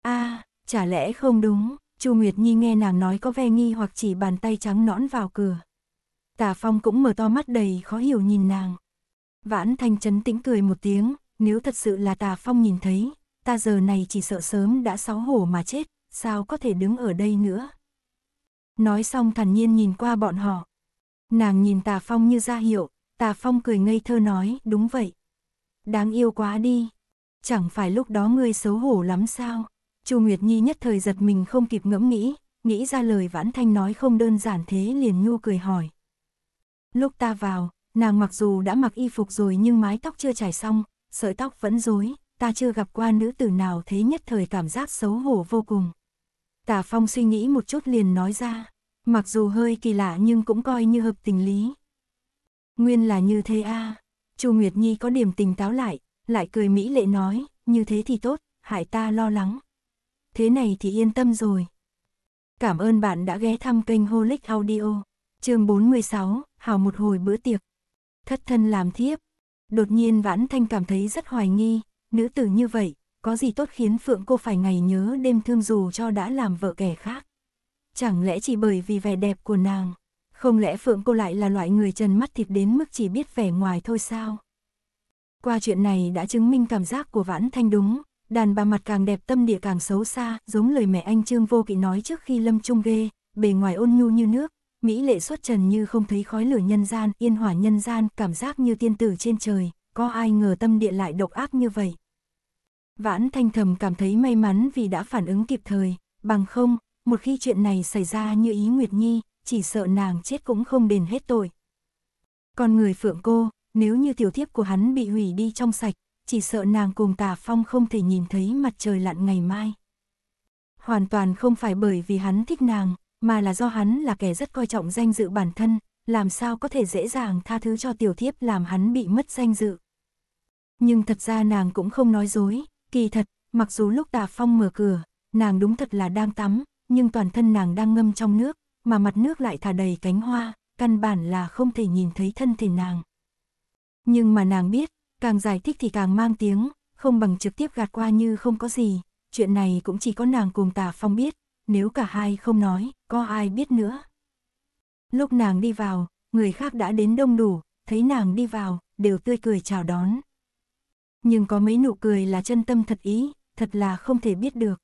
a à, chả lẽ không đúng, Chu Nguyệt Nhi nghe nàng nói có vẻ nghi hoặc chỉ bàn tay trắng nõn vào cửa. Tà Phong cũng mở to mắt đầy khó hiểu nhìn nàng. Vãn Thanh chấn tĩnh cười một tiếng, nếu thật sự là Tà Phong nhìn thấy, ta giờ này chỉ sợ sớm đã xấu hổ mà chết, sao có thể đứng ở đây nữa. Nói xong thản nhiên nhìn qua bọn họ. Nàng nhìn Tà Phong như ra hiệu, Tà Phong cười ngây thơ nói, đúng vậy. Đáng yêu quá đi, chẳng phải lúc đó ngươi xấu hổ lắm sao. Chu Nguyệt Nhi nhất thời giật mình không kịp ngẫm nghĩ, nghĩ ra lời vãn thanh nói không đơn giản thế liền nhu cười hỏi. Lúc ta vào, nàng mặc dù đã mặc y phục rồi nhưng mái tóc chưa trải xong, sợi tóc vẫn rối, ta chưa gặp qua nữ tử nào thế nhất thời cảm giác xấu hổ vô cùng. Tả Phong suy nghĩ một chút liền nói ra, mặc dù hơi kỳ lạ nhưng cũng coi như hợp tình lý. Nguyên là như thế a. Chu Nguyệt Nhi có điểm tình táo lại, lại cười mỹ lệ nói, như thế thì tốt, hại ta lo lắng. Thế này thì yên tâm rồi. Cảm ơn bạn đã ghé thăm kênh Holic Audio. Chương 46, hào một hồi bữa tiệc. Thất thân làm thiếp. Đột nhiên Vãn Thanh cảm thấy rất hoài nghi, nữ tử như vậy, có gì tốt khiến Phượng cô phải ngày nhớ đêm thương dù cho đã làm vợ kẻ khác. Chẳng lẽ chỉ bởi vì vẻ đẹp của nàng, không lẽ Phượng cô lại là loại người trần mắt thịt đến mức chỉ biết vẻ ngoài thôi sao? Qua chuyện này đã chứng minh cảm giác của Vãn Thanh đúng, đàn bà mặt càng đẹp tâm địa càng xấu xa, giống lời mẹ anh Trương Vô Kỵ nói trước khi lâm trung ghê, bề ngoài ôn nhu như nước, mỹ lệ xuất trần như không thấy khói lửa nhân gian, yên hỏa nhân gian, cảm giác như tiên tử trên trời, có ai ngờ tâm địa lại độc ác như vậy. Vãn Thanh thầm cảm thấy may mắn vì đã phản ứng kịp thời, bằng không, một khi chuyện này xảy ra như ý Nguyệt Nhi, chỉ sợ nàng chết cũng không đền hết tội. Còn người phượng cô, nếu như tiểu thiếp của hắn bị hủy đi trong sạch, chỉ sợ nàng cùng tà phong không thể nhìn thấy mặt trời lặn ngày mai. Hoàn toàn không phải bởi vì hắn thích nàng, mà là do hắn là kẻ rất coi trọng danh dự bản thân, làm sao có thể dễ dàng tha thứ cho tiểu thiếp làm hắn bị mất danh dự. Nhưng thật ra nàng cũng không nói dối, Kỳ thật, mặc dù lúc Tạ Phong mở cửa, nàng đúng thật là đang tắm, nhưng toàn thân nàng đang ngâm trong nước, mà mặt nước lại thả đầy cánh hoa, căn bản là không thể nhìn thấy thân thể nàng. Nhưng mà nàng biết, càng giải thích thì càng mang tiếng, không bằng trực tiếp gạt qua như không có gì, chuyện này cũng chỉ có nàng cùng Tạ Phong biết, nếu cả hai không nói, có ai biết nữa. Lúc nàng đi vào, người khác đã đến đông đủ, thấy nàng đi vào, đều tươi cười chào đón nhưng có mấy nụ cười là chân tâm thật ý, thật là không thể biết được.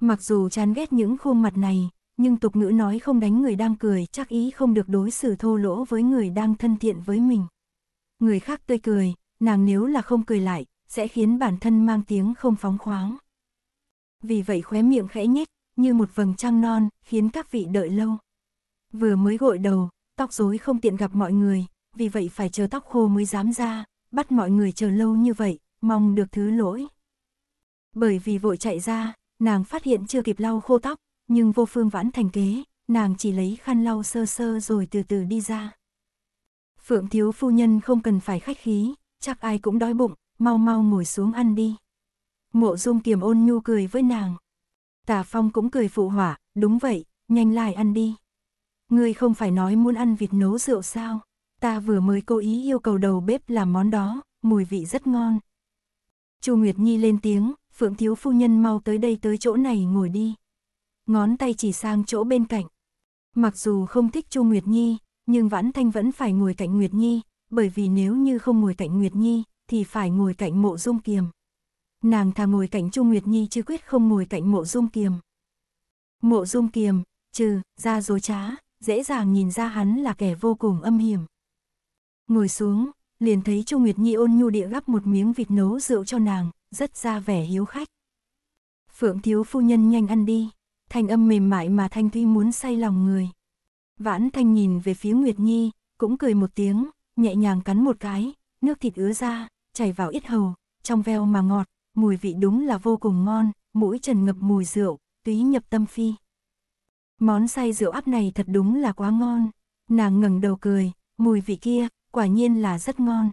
Mặc dù chán ghét những khuôn mặt này, nhưng tục ngữ nói không đánh người đang cười chắc ý không được đối xử thô lỗ với người đang thân thiện với mình. Người khác tươi cười, nàng nếu là không cười lại, sẽ khiến bản thân mang tiếng không phóng khoáng. Vì vậy khóe miệng khẽ nhếch, như một vầng trăng non, khiến các vị đợi lâu. Vừa mới gội đầu, tóc rối không tiện gặp mọi người, vì vậy phải chờ tóc khô mới dám ra, bắt mọi người chờ lâu như vậy, mong được thứ lỗi. Bởi vì vội chạy ra, nàng phát hiện chưa kịp lau khô tóc, nhưng vô phương vãn thành kế, nàng chỉ lấy khăn lau sơ sơ rồi từ từ đi ra. Phượng thiếu phu nhân không cần phải khách khí, chắc ai cũng đói bụng, mau mau ngồi xuống ăn đi. Mộ dung kiềm ôn nhu cười với nàng. Tà Phong cũng cười phụ hỏa, đúng vậy, nhanh lại ăn đi. Ngươi không phải nói muốn ăn vịt nấu rượu sao? Ta vừa mới cố ý yêu cầu đầu bếp làm món đó, mùi vị rất ngon. Chu Nguyệt Nhi lên tiếng, Phượng Thiếu Phu Nhân mau tới đây tới chỗ này ngồi đi. Ngón tay chỉ sang chỗ bên cạnh. Mặc dù không thích Chu Nguyệt Nhi, nhưng Vãn Thanh vẫn phải ngồi cạnh Nguyệt Nhi, bởi vì nếu như không ngồi cạnh Nguyệt Nhi, thì phải ngồi cạnh mộ dung kiềm. Nàng thà ngồi cạnh Chu Nguyệt Nhi chứ quyết không ngồi cạnh mộ dung kiềm. Mộ dung kiềm, trừ, ra dối trá, dễ dàng nhìn ra hắn là kẻ vô cùng âm hiểm ngồi xuống, liền thấy Chu Nguyệt Nhi ôn nhu địa gắp một miếng vịt nấu rượu cho nàng, rất ra vẻ hiếu khách. Phượng thiếu phu nhân nhanh ăn đi, thanh âm mềm mại mà thanh tuy muốn say lòng người. Vãn thanh nhìn về phía Nguyệt Nhi, cũng cười một tiếng, nhẹ nhàng cắn một cái, nước thịt ứa ra, chảy vào ít hầu, trong veo mà ngọt, mùi vị đúng là vô cùng ngon, mũi trần ngập mùi rượu, túy nhập tâm phi. Món say rượu áp này thật đúng là quá ngon, nàng ngẩng đầu cười, mùi vị kia, quả nhiên là rất ngon.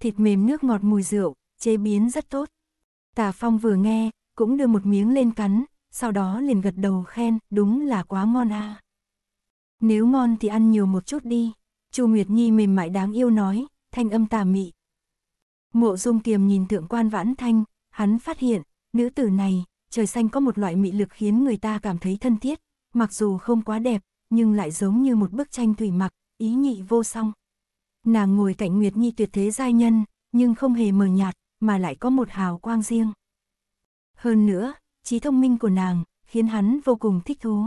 Thịt mềm nước ngọt mùi rượu, chế biến rất tốt. Tà Phong vừa nghe, cũng đưa một miếng lên cắn, sau đó liền gật đầu khen, đúng là quá ngon À. Nếu ngon thì ăn nhiều một chút đi, Chu Nguyệt Nhi mềm mại đáng yêu nói, thanh âm tà mị. Mộ Dung Kiềm nhìn thượng quan Vãn Thanh, hắn phát hiện, nữ tử này, trời xanh có một loại mị lực khiến người ta cảm thấy thân thiết, mặc dù không quá đẹp, nhưng lại giống như một bức tranh thủy mặc, ý nhị vô song. Nàng ngồi cạnh Nguyệt Nhi tuyệt thế giai nhân, nhưng không hề mờ nhạt, mà lại có một hào quang riêng. Hơn nữa, trí thông minh của nàng, khiến hắn vô cùng thích thú.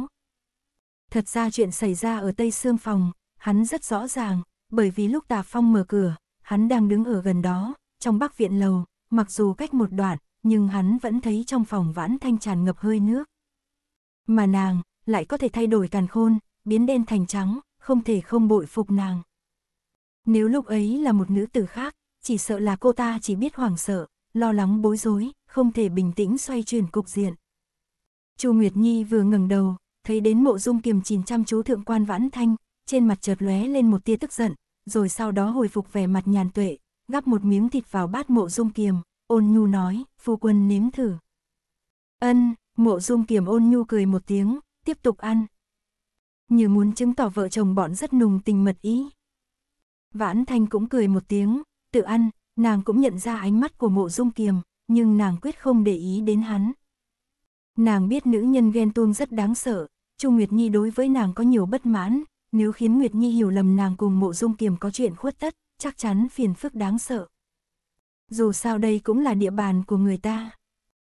Thật ra chuyện xảy ra ở Tây Sương Phòng, hắn rất rõ ràng, bởi vì lúc Tà Phong mở cửa, hắn đang đứng ở gần đó, trong bắc viện lầu, mặc dù cách một đoạn, nhưng hắn vẫn thấy trong phòng vãn thanh tràn ngập hơi nước. Mà nàng, lại có thể thay đổi càn khôn, biến đen thành trắng, không thể không bội phục nàng. Nếu lúc ấy là một nữ tử khác, chỉ sợ là cô ta chỉ biết hoảng sợ, lo lắng bối rối, không thể bình tĩnh xoay chuyển cục diện. Chu Nguyệt Nhi vừa ngẩng đầu, thấy đến mộ dung kiềm chìm chăm chú thượng quan vãn thanh, trên mặt chợt lóe lên một tia tức giận, rồi sau đó hồi phục vẻ mặt nhàn tuệ, gắp một miếng thịt vào bát mộ dung kiềm, ôn nhu nói, phu quân nếm thử. Ân, mộ dung kiềm ôn nhu cười một tiếng, tiếp tục ăn. Như muốn chứng tỏ vợ chồng bọn rất nùng tình mật ý. Vãn Thanh cũng cười một tiếng, tự ăn, nàng cũng nhận ra ánh mắt của mộ dung kiềm, nhưng nàng quyết không để ý đến hắn. Nàng biết nữ nhân ghen tuông rất đáng sợ, Chu Nguyệt Nhi đối với nàng có nhiều bất mãn, nếu khiến Nguyệt Nhi hiểu lầm nàng cùng mộ dung kiềm có chuyện khuất tất, chắc chắn phiền phức đáng sợ. Dù sao đây cũng là địa bàn của người ta.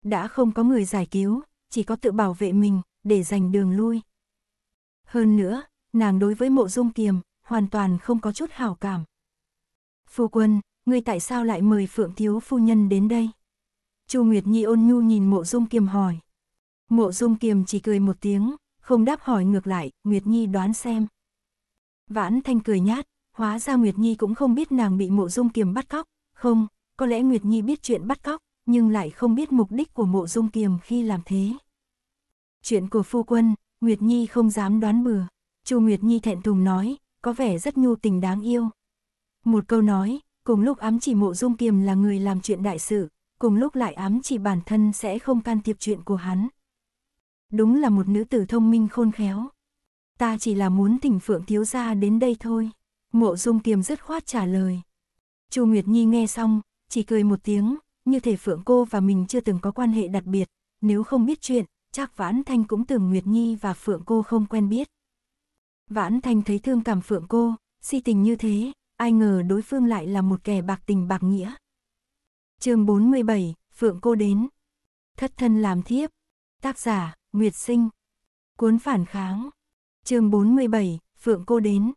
Đã không có người giải cứu, chỉ có tự bảo vệ mình, để giành đường lui. Hơn nữa, nàng đối với mộ dung kiềm, hoàn toàn không có chút hảo cảm. Phu quân, ngươi tại sao lại mời Phượng Thiếu Phu Nhân đến đây? Chu Nguyệt Nhi ôn nhu nhìn mộ dung kiềm hỏi. Mộ dung kiềm chỉ cười một tiếng, không đáp hỏi ngược lại, Nguyệt Nhi đoán xem. Vãn Thanh cười nhát, hóa ra Nguyệt Nhi cũng không biết nàng bị mộ dung kiềm bắt cóc, không, có lẽ Nguyệt Nhi biết chuyện bắt cóc, nhưng lại không biết mục đích của mộ dung kiềm khi làm thế. Chuyện của phu quân, Nguyệt Nhi không dám đoán bừa, Chu Nguyệt Nhi thẹn thùng nói, có vẻ rất nhu tình đáng yêu. Một câu nói, cùng lúc ám chỉ mộ dung kiềm là người làm chuyện đại sự, cùng lúc lại ám chỉ bản thân sẽ không can thiệp chuyện của hắn. Đúng là một nữ tử thông minh khôn khéo. Ta chỉ là muốn thỉnh Phượng Thiếu Gia đến đây thôi. Mộ dung kiềm dứt khoát trả lời. Chu Nguyệt Nhi nghe xong, chỉ cười một tiếng, như thể Phượng cô và mình chưa từng có quan hệ đặc biệt. Nếu không biết chuyện, chắc Vãn Thanh cũng tưởng Nguyệt Nhi và Phượng cô không quen biết. Vãn Thanh thấy thương cảm phượng cô, si tình như thế, ai ngờ đối phương lại là một kẻ bạc tình bạc nghĩa. chương 47, Phượng cô đến. Thất thân làm thiếp. Tác giả, Nguyệt Sinh. Cuốn phản kháng. chương 47, Phượng cô đến.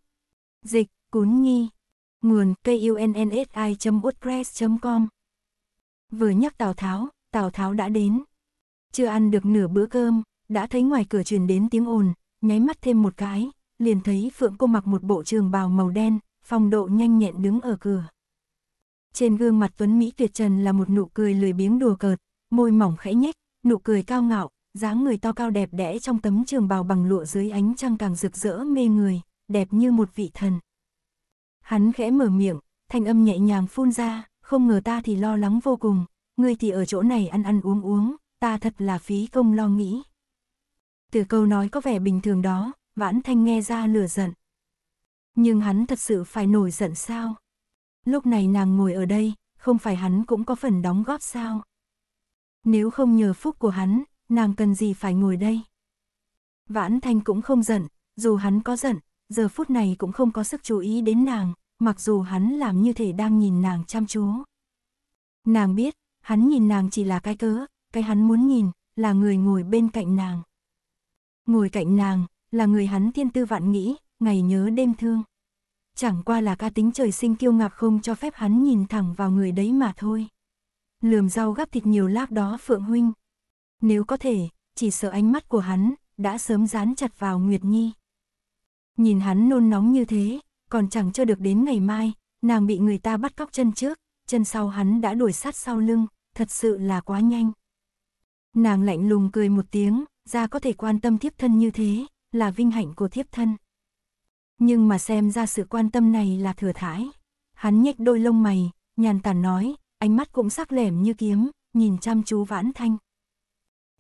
Dịch, Cún Nhi. Nguồn kunsi.wordpress.com Vừa nhắc Tào Tháo, Tào Tháo đã đến. Chưa ăn được nửa bữa cơm, đã thấy ngoài cửa truyền đến tiếng ồn, nháy mắt thêm một cái, liền thấy Phượng cô mặc một bộ trường bào màu đen, phong độ nhanh nhẹn đứng ở cửa. Trên gương mặt Tuấn Mỹ tuyệt trần là một nụ cười lười biếng đùa cợt, môi mỏng khẽ nhếch, nụ cười cao ngạo, dáng người to cao đẹp đẽ trong tấm trường bào bằng lụa dưới ánh trăng càng rực rỡ mê người, đẹp như một vị thần. Hắn khẽ mở miệng, thanh âm nhẹ nhàng phun ra, không ngờ ta thì lo lắng vô cùng, ngươi thì ở chỗ này ăn ăn uống uống, ta thật là phí công lo nghĩ. Từ câu nói có vẻ bình thường đó, Vãn Thanh nghe ra lửa giận. Nhưng hắn thật sự phải nổi giận sao? Lúc này nàng ngồi ở đây, không phải hắn cũng có phần đóng góp sao? Nếu không nhờ phúc của hắn, nàng cần gì phải ngồi đây? Vãn Thanh cũng không giận, dù hắn có giận, giờ phút này cũng không có sức chú ý đến nàng, mặc dù hắn làm như thể đang nhìn nàng chăm chú. Nàng biết, hắn nhìn nàng chỉ là cái cớ, cái hắn muốn nhìn, là người ngồi bên cạnh nàng. Ngồi cạnh nàng, là người hắn thiên tư vạn nghĩ, ngày nhớ đêm thương. Chẳng qua là ca tính trời sinh kiêu ngạo không cho phép hắn nhìn thẳng vào người đấy mà thôi. Lườm rau gắp thịt nhiều lát đó Phượng Huynh. Nếu có thể, chỉ sợ ánh mắt của hắn, đã sớm dán chặt vào Nguyệt Nhi. Nhìn hắn nôn nóng như thế, còn chẳng cho được đến ngày mai, nàng bị người ta bắt cóc chân trước, chân sau hắn đã đuổi sát sau lưng, thật sự là quá nhanh. Nàng lạnh lùng cười một tiếng, ra có thể quan tâm thiếp thân như thế, là vinh hạnh của thiếp thân. Nhưng mà xem ra sự quan tâm này là thừa thãi. Hắn nhếch đôi lông mày, nhàn tản nói, ánh mắt cũng sắc lẻm như kiếm, nhìn chăm chú vãn thanh.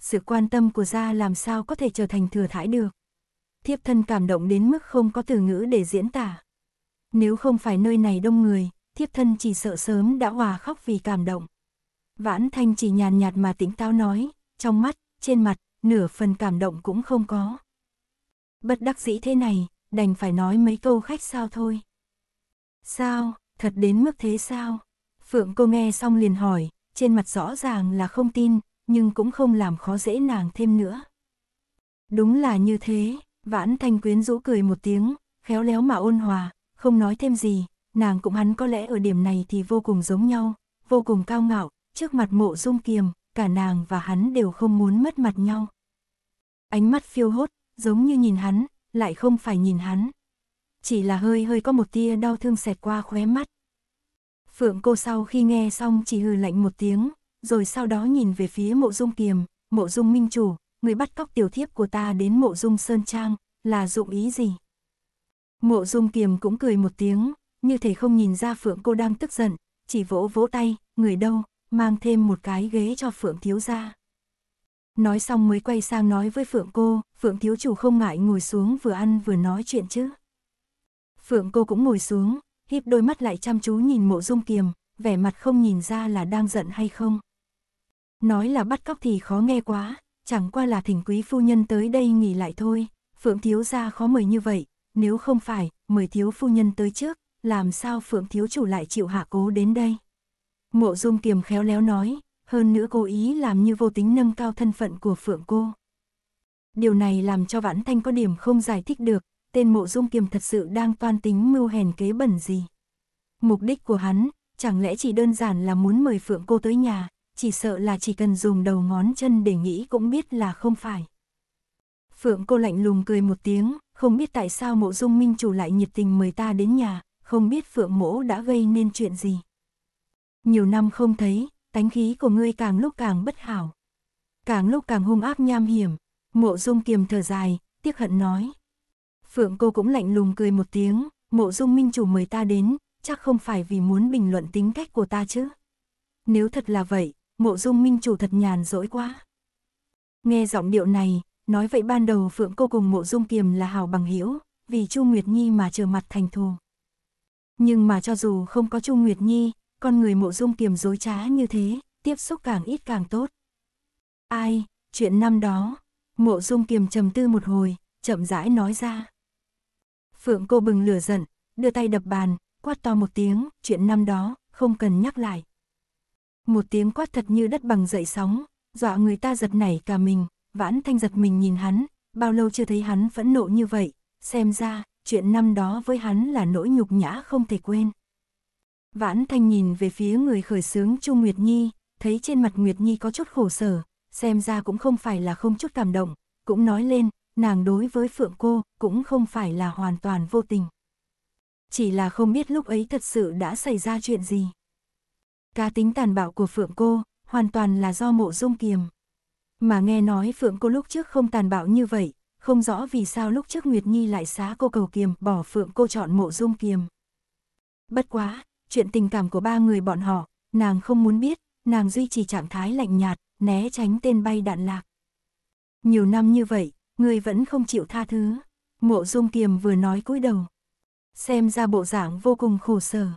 Sự quan tâm của gia làm sao có thể trở thành thừa thãi được. Thiếp thân cảm động đến mức không có từ ngữ để diễn tả. Nếu không phải nơi này đông người, thiếp thân chỉ sợ sớm đã hòa khóc vì cảm động. Vãn thanh chỉ nhàn nhạt mà tĩnh táo nói, trong mắt, trên mặt, nửa phần cảm động cũng không có bất đắc dĩ thế này, đành phải nói mấy câu khách sao thôi. Sao, thật đến mức thế sao? Phượng cô nghe xong liền hỏi, trên mặt rõ ràng là không tin, nhưng cũng không làm khó dễ nàng thêm nữa. Đúng là như thế, vãn thanh quyến rũ cười một tiếng, khéo léo mà ôn hòa, không nói thêm gì, nàng cũng hắn có lẽ ở điểm này thì vô cùng giống nhau, vô cùng cao ngạo, trước mặt mộ dung kiềm, cả nàng và hắn đều không muốn mất mặt nhau. Ánh mắt phiêu hốt, giống như nhìn hắn, lại không phải nhìn hắn. Chỉ là hơi hơi có một tia đau thương xẹt qua khóe mắt. Phượng cô sau khi nghe xong chỉ hừ lạnh một tiếng, rồi sau đó nhìn về phía mộ dung kiềm, mộ dung minh chủ, người bắt cóc tiểu thiếp của ta đến mộ dung sơn trang, là dụng ý gì? Mộ dung kiềm cũng cười một tiếng, như thể không nhìn ra Phượng cô đang tức giận, chỉ vỗ vỗ tay, người đâu, mang thêm một cái ghế cho Phượng thiếu gia nói xong mới quay sang nói với Phượng cô, Phượng thiếu chủ không ngại ngồi xuống vừa ăn vừa nói chuyện chứ. Phượng cô cũng ngồi xuống, híp đôi mắt lại chăm chú nhìn mộ dung kiềm, vẻ mặt không nhìn ra là đang giận hay không. Nói là bắt cóc thì khó nghe quá, chẳng qua là thỉnh quý phu nhân tới đây nghỉ lại thôi, Phượng thiếu gia khó mời như vậy, nếu không phải, mời thiếu phu nhân tới trước, làm sao Phượng thiếu chủ lại chịu hạ cố đến đây. Mộ dung kiềm khéo léo nói, hơn nữa cố ý làm như vô tính nâng cao thân phận của Phượng cô. Điều này làm cho Vãn Thanh có điểm không giải thích được, tên mộ dung kiềm thật sự đang toan tính mưu hèn kế bẩn gì. Mục đích của hắn, chẳng lẽ chỉ đơn giản là muốn mời Phượng cô tới nhà, chỉ sợ là chỉ cần dùng đầu ngón chân để nghĩ cũng biết là không phải. Phượng cô lạnh lùng cười một tiếng, không biết tại sao mộ dung minh chủ lại nhiệt tình mời ta đến nhà, không biết Phượng mỗ đã gây nên chuyện gì. Nhiều năm không thấy, tánh khí của ngươi càng lúc càng bất hảo. Càng lúc càng hung ác nham hiểm, mộ dung kiềm thở dài, tiếc hận nói. Phượng cô cũng lạnh lùng cười một tiếng, mộ dung minh chủ mời ta đến, chắc không phải vì muốn bình luận tính cách của ta chứ. Nếu thật là vậy, mộ dung minh chủ thật nhàn rỗi quá. Nghe giọng điệu này, nói vậy ban đầu Phượng cô cùng mộ dung kiềm là hào bằng hữu vì Chu Nguyệt Nhi mà trở mặt thành thù. Nhưng mà cho dù không có Chu Nguyệt Nhi, con người mộ dung kiềm dối trá như thế, tiếp xúc càng ít càng tốt. Ai, chuyện năm đó, mộ dung kiềm trầm tư một hồi, chậm rãi nói ra. Phượng cô bừng lửa giận, đưa tay đập bàn, quát to một tiếng, chuyện năm đó, không cần nhắc lại. Một tiếng quát thật như đất bằng dậy sóng, dọa người ta giật nảy cả mình, vãn thanh giật mình nhìn hắn, bao lâu chưa thấy hắn phẫn nộ như vậy, xem ra, chuyện năm đó với hắn là nỗi nhục nhã không thể quên. Vãn Thanh nhìn về phía người khởi sướng Chu Nguyệt Nhi, thấy trên mặt Nguyệt Nhi có chút khổ sở, xem ra cũng không phải là không chút cảm động, cũng nói lên, nàng đối với Phượng cô cũng không phải là hoàn toàn vô tình. Chỉ là không biết lúc ấy thật sự đã xảy ra chuyện gì. Cá tính tàn bạo của Phượng cô hoàn toàn là do mộ dung kiềm. Mà nghe nói Phượng cô lúc trước không tàn bạo như vậy, không rõ vì sao lúc trước Nguyệt Nhi lại xá cô cầu kiềm bỏ Phượng cô chọn mộ dung kiềm. Bất quá, chuyện tình cảm của ba người bọn họ, nàng không muốn biết, nàng duy trì trạng thái lạnh nhạt, né tránh tên bay đạn lạc. Nhiều năm như vậy, người vẫn không chịu tha thứ. Mộ dung kiềm vừa nói cúi đầu. Xem ra bộ dạng vô cùng khổ sở.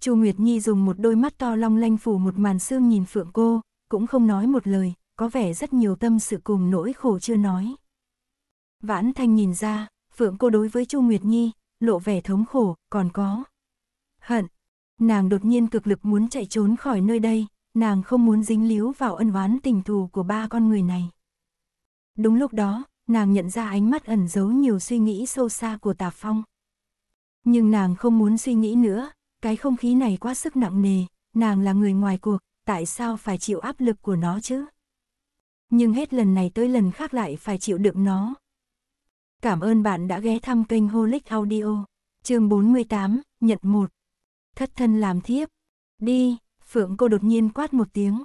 Chu Nguyệt Nhi dùng một đôi mắt to long lanh phủ một màn xương nhìn phượng cô, cũng không nói một lời, có vẻ rất nhiều tâm sự cùng nỗi khổ chưa nói. Vãn Thanh nhìn ra, phượng cô đối với Chu Nguyệt Nhi, lộ vẻ thống khổ, còn có. Hận, nàng đột nhiên cực lực muốn chạy trốn khỏi nơi đây, nàng không muốn dính líu vào ân oán tình thù của ba con người này. Đúng lúc đó, nàng nhận ra ánh mắt ẩn giấu nhiều suy nghĩ sâu xa của Tà Phong. Nhưng nàng không muốn suy nghĩ nữa, cái không khí này quá sức nặng nề, nàng là người ngoài cuộc, tại sao phải chịu áp lực của nó chứ? Nhưng hết lần này tới lần khác lại phải chịu đựng nó. Cảm ơn bạn đã ghé thăm kênh Holic Audio, chương 48, nhận 1. Thất thân làm thiếp. Đi, Phượng cô đột nhiên quát một tiếng.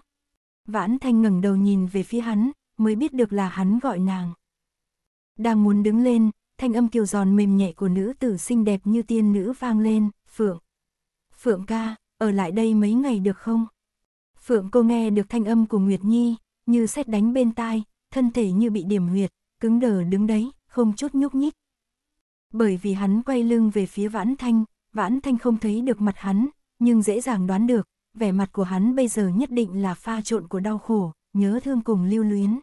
Vãn Thanh ngẩng đầu nhìn về phía hắn, mới biết được là hắn gọi nàng. Đang muốn đứng lên, thanh âm kiều giòn mềm nhẹ của nữ tử xinh đẹp như tiên nữ vang lên, Phượng. Phượng ca, ở lại đây mấy ngày được không? Phượng cô nghe được thanh âm của Nguyệt Nhi, như xét đánh bên tai, thân thể như bị điểm huyệt, cứng đờ đứng đấy, không chút nhúc nhích. Bởi vì hắn quay lưng về phía vãn thanh, Vãn Thanh không thấy được mặt hắn, nhưng dễ dàng đoán được, vẻ mặt của hắn bây giờ nhất định là pha trộn của đau khổ, nhớ thương cùng lưu luyến.